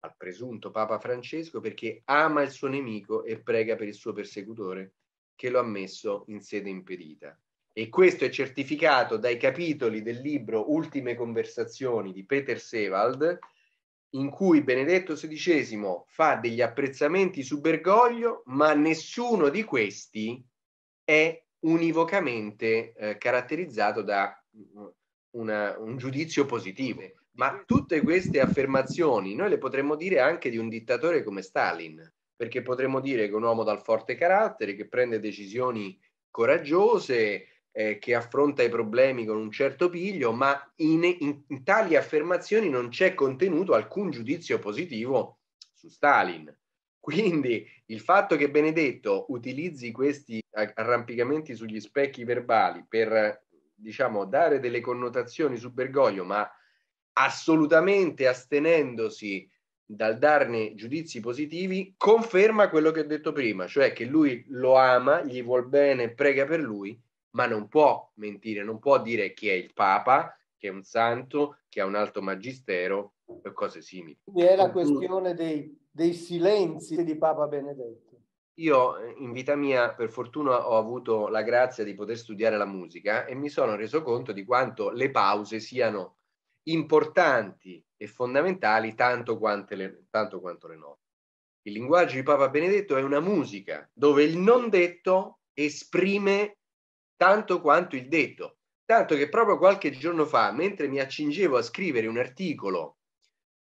al presunto Papa Francesco, perché ama il suo nemico e prega per il suo persecutore che lo ha messo in sede impedita. E questo è certificato dai capitoli del libro Ultime conversazioni di Peter Sewald, in cui Benedetto XVI fa degli apprezzamenti su Bergoglio, ma nessuno di questi è univocamente eh, caratterizzato da mm, una, un giudizio positivo. Ma tutte queste affermazioni noi le potremmo dire anche di un dittatore come Stalin, perché potremmo dire che è un uomo dal forte carattere, che prende decisioni coraggiose, eh, che affronta i problemi con un certo piglio, ma in, in, in tali affermazioni non c'è contenuto alcun giudizio positivo su Stalin. Quindi il fatto che Benedetto utilizzi questi arrampicamenti sugli specchi verbali per diciamo, dare delle connotazioni su Bergoglio, ma assolutamente astenendosi dal darne giudizi positivi, conferma quello che ho detto prima, cioè che lui lo ama, gli vuol bene, prega per lui ma non può mentire, non può dire chi è il Papa, che è un santo, che ha un alto magistero o cose simili. Quindi è la questione dei, dei silenzi di Papa Benedetto. Io eh, in vita mia, per fortuna, ho avuto la grazia di poter studiare la musica e mi sono reso conto di quanto le pause siano importanti e fondamentali tanto, le, tanto quanto le note. Il linguaggio di Papa Benedetto è una musica dove il non detto esprime tanto quanto il detto. Tanto che proprio qualche giorno fa, mentre mi accingevo a scrivere un articolo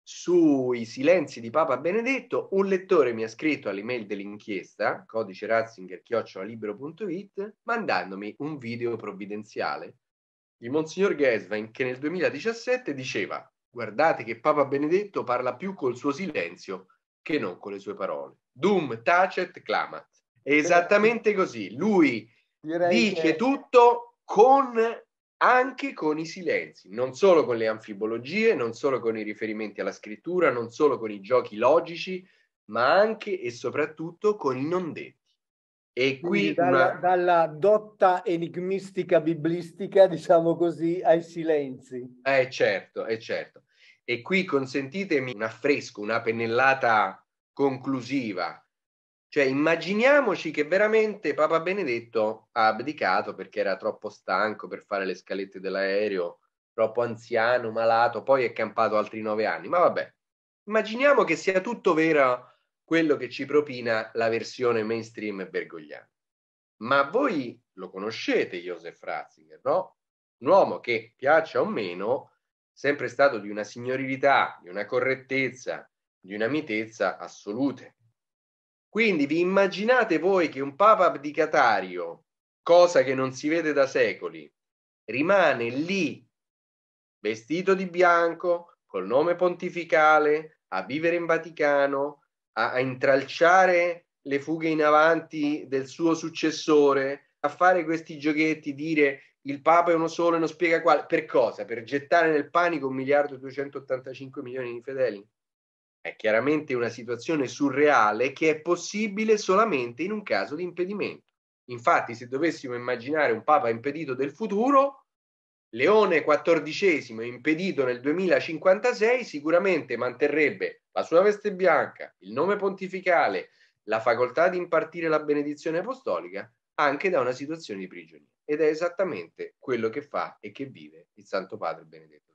sui silenzi di Papa Benedetto, un lettore mi ha scritto all'email dell'inchiesta, codice ratzinger-libero.it, mandandomi un video provvidenziale di Monsignor Gesvain che nel 2017 diceva guardate che Papa Benedetto parla più col suo silenzio che non con le sue parole. Dum tacet clamat. È esattamente così. Lui Direi dice che... tutto con, anche con i silenzi, non solo con le anfibologie, non solo con i riferimenti alla scrittura, non solo con i giochi logici, ma anche e soprattutto con i non detti. E qui dalla, una... dalla, dotta enigmistica biblistica, diciamo così, ai silenzi. Eh certo, è eh, certo. E qui consentitemi un affresco, una pennellata conclusiva cioè, immaginiamoci che veramente Papa Benedetto ha abdicato perché era troppo stanco per fare le scalette dell'aereo, troppo anziano, malato, poi è campato altri nove anni. Ma vabbè, immaginiamo che sia tutto vero quello che ci propina la versione mainstream e bergogliana. Ma voi lo conoscete, Joseph Ratzinger, no? Un uomo che, piaccia o meno, sempre stato di una signorilità, di una correttezza, di una mitezza assolute quindi vi immaginate voi che un papa abdicatario, cosa che non si vede da secoli, rimane lì vestito di bianco, col nome pontificale, a vivere in Vaticano, a, a intralciare le fughe in avanti del suo successore, a fare questi giochetti, dire il Papa è uno solo e non spiega quale, per cosa? Per gettare nel panico un miliardo e 285 milioni di fedeli? È chiaramente una situazione surreale che è possibile solamente in un caso di impedimento. Infatti, se dovessimo immaginare un Papa impedito del futuro, Leone XIV impedito nel 2056 sicuramente manterrebbe la sua veste bianca, il nome pontificale, la facoltà di impartire la benedizione apostolica anche da una situazione di prigionia. Ed è esattamente quello che fa e che vive il Santo Padre Benedetto.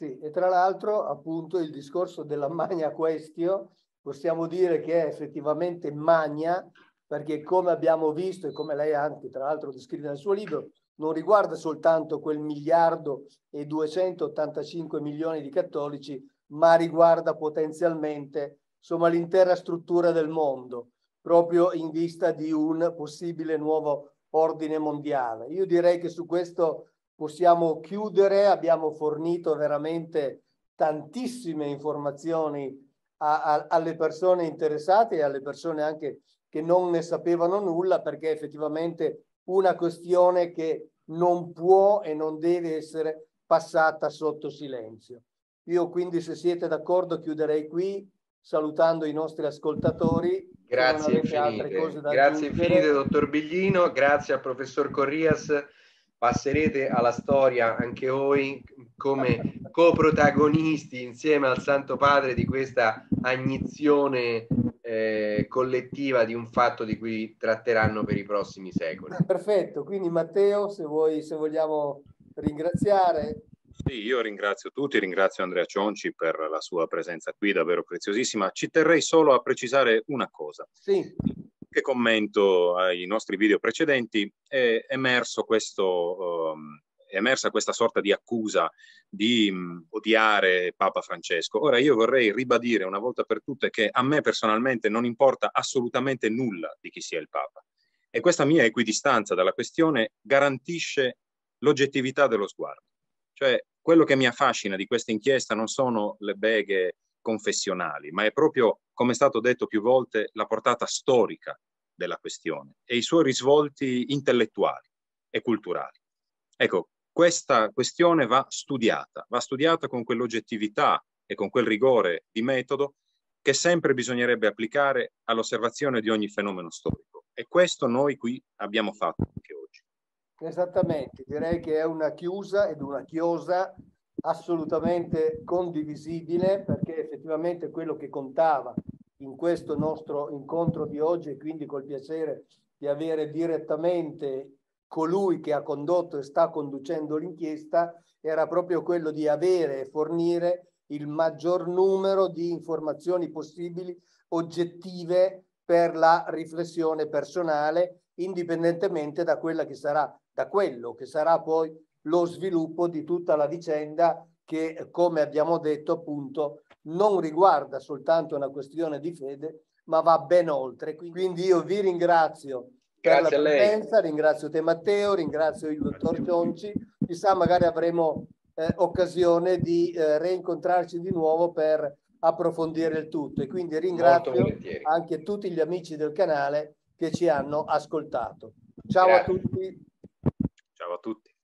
Sì, e tra l'altro appunto il discorso della magna questio possiamo dire che è effettivamente magna perché come abbiamo visto e come lei anche tra l'altro descrive nel suo libro, non riguarda soltanto quel miliardo e 285 milioni di cattolici, ma riguarda potenzialmente insomma, l'intera struttura del mondo, proprio in vista di un possibile nuovo ordine mondiale. Io direi che su questo possiamo chiudere, abbiamo fornito veramente tantissime informazioni a, a, alle persone interessate e alle persone anche che non ne sapevano nulla perché effettivamente una questione che non può e non deve essere passata sotto silenzio. Io quindi se siete d'accordo chiuderei qui salutando i nostri ascoltatori. Grazie infinite. Grazie infinite dottor Biglino, grazie al professor Corrias passerete alla storia anche voi come coprotagonisti insieme al Santo Padre di questa agnizione eh, collettiva di un fatto di cui tratteranno per i prossimi secoli. Ah, perfetto, quindi Matteo, se, vuoi, se vogliamo ringraziare. Sì, io ringrazio tutti, ringrazio Andrea Cionci per la sua presenza qui, davvero preziosissima. Ci terrei solo a precisare una cosa. Sì qualche commento ai nostri video precedenti è, questo, ehm, è emersa questa sorta di accusa di mm, odiare Papa Francesco. Ora io vorrei ribadire una volta per tutte che a me personalmente non importa assolutamente nulla di chi sia il Papa e questa mia equidistanza dalla questione garantisce l'oggettività dello sguardo. Cioè quello che mi affascina di questa inchiesta non sono le beghe confessionali, ma è proprio, come è stato detto più volte, la portata storica della questione e i suoi risvolti intellettuali e culturali. Ecco, questa questione va studiata, va studiata con quell'oggettività e con quel rigore di metodo che sempre bisognerebbe applicare all'osservazione di ogni fenomeno storico. E questo noi qui abbiamo fatto anche oggi. Esattamente, direi che è una chiusa ed una chiosa assolutamente condivisibile perché effettivamente quello che contava in questo nostro incontro di oggi e quindi col piacere di avere direttamente colui che ha condotto e sta conducendo l'inchiesta era proprio quello di avere e fornire il maggior numero di informazioni possibili oggettive per la riflessione personale indipendentemente da quella che sarà da quello che sarà poi lo sviluppo di tutta la vicenda che come abbiamo detto appunto non riguarda soltanto una questione di fede, ma va ben oltre. Quindi io vi ringrazio Grazie per la presenza, ringrazio te Matteo, ringrazio il dottor Cionci, chissà magari avremo eh, occasione di eh, reincontrarci di nuovo per approfondire il tutto e quindi ringrazio anche tutti gli amici del canale che ci hanno ascoltato. Ciao Grazie. a tutti. Ciao a tutti.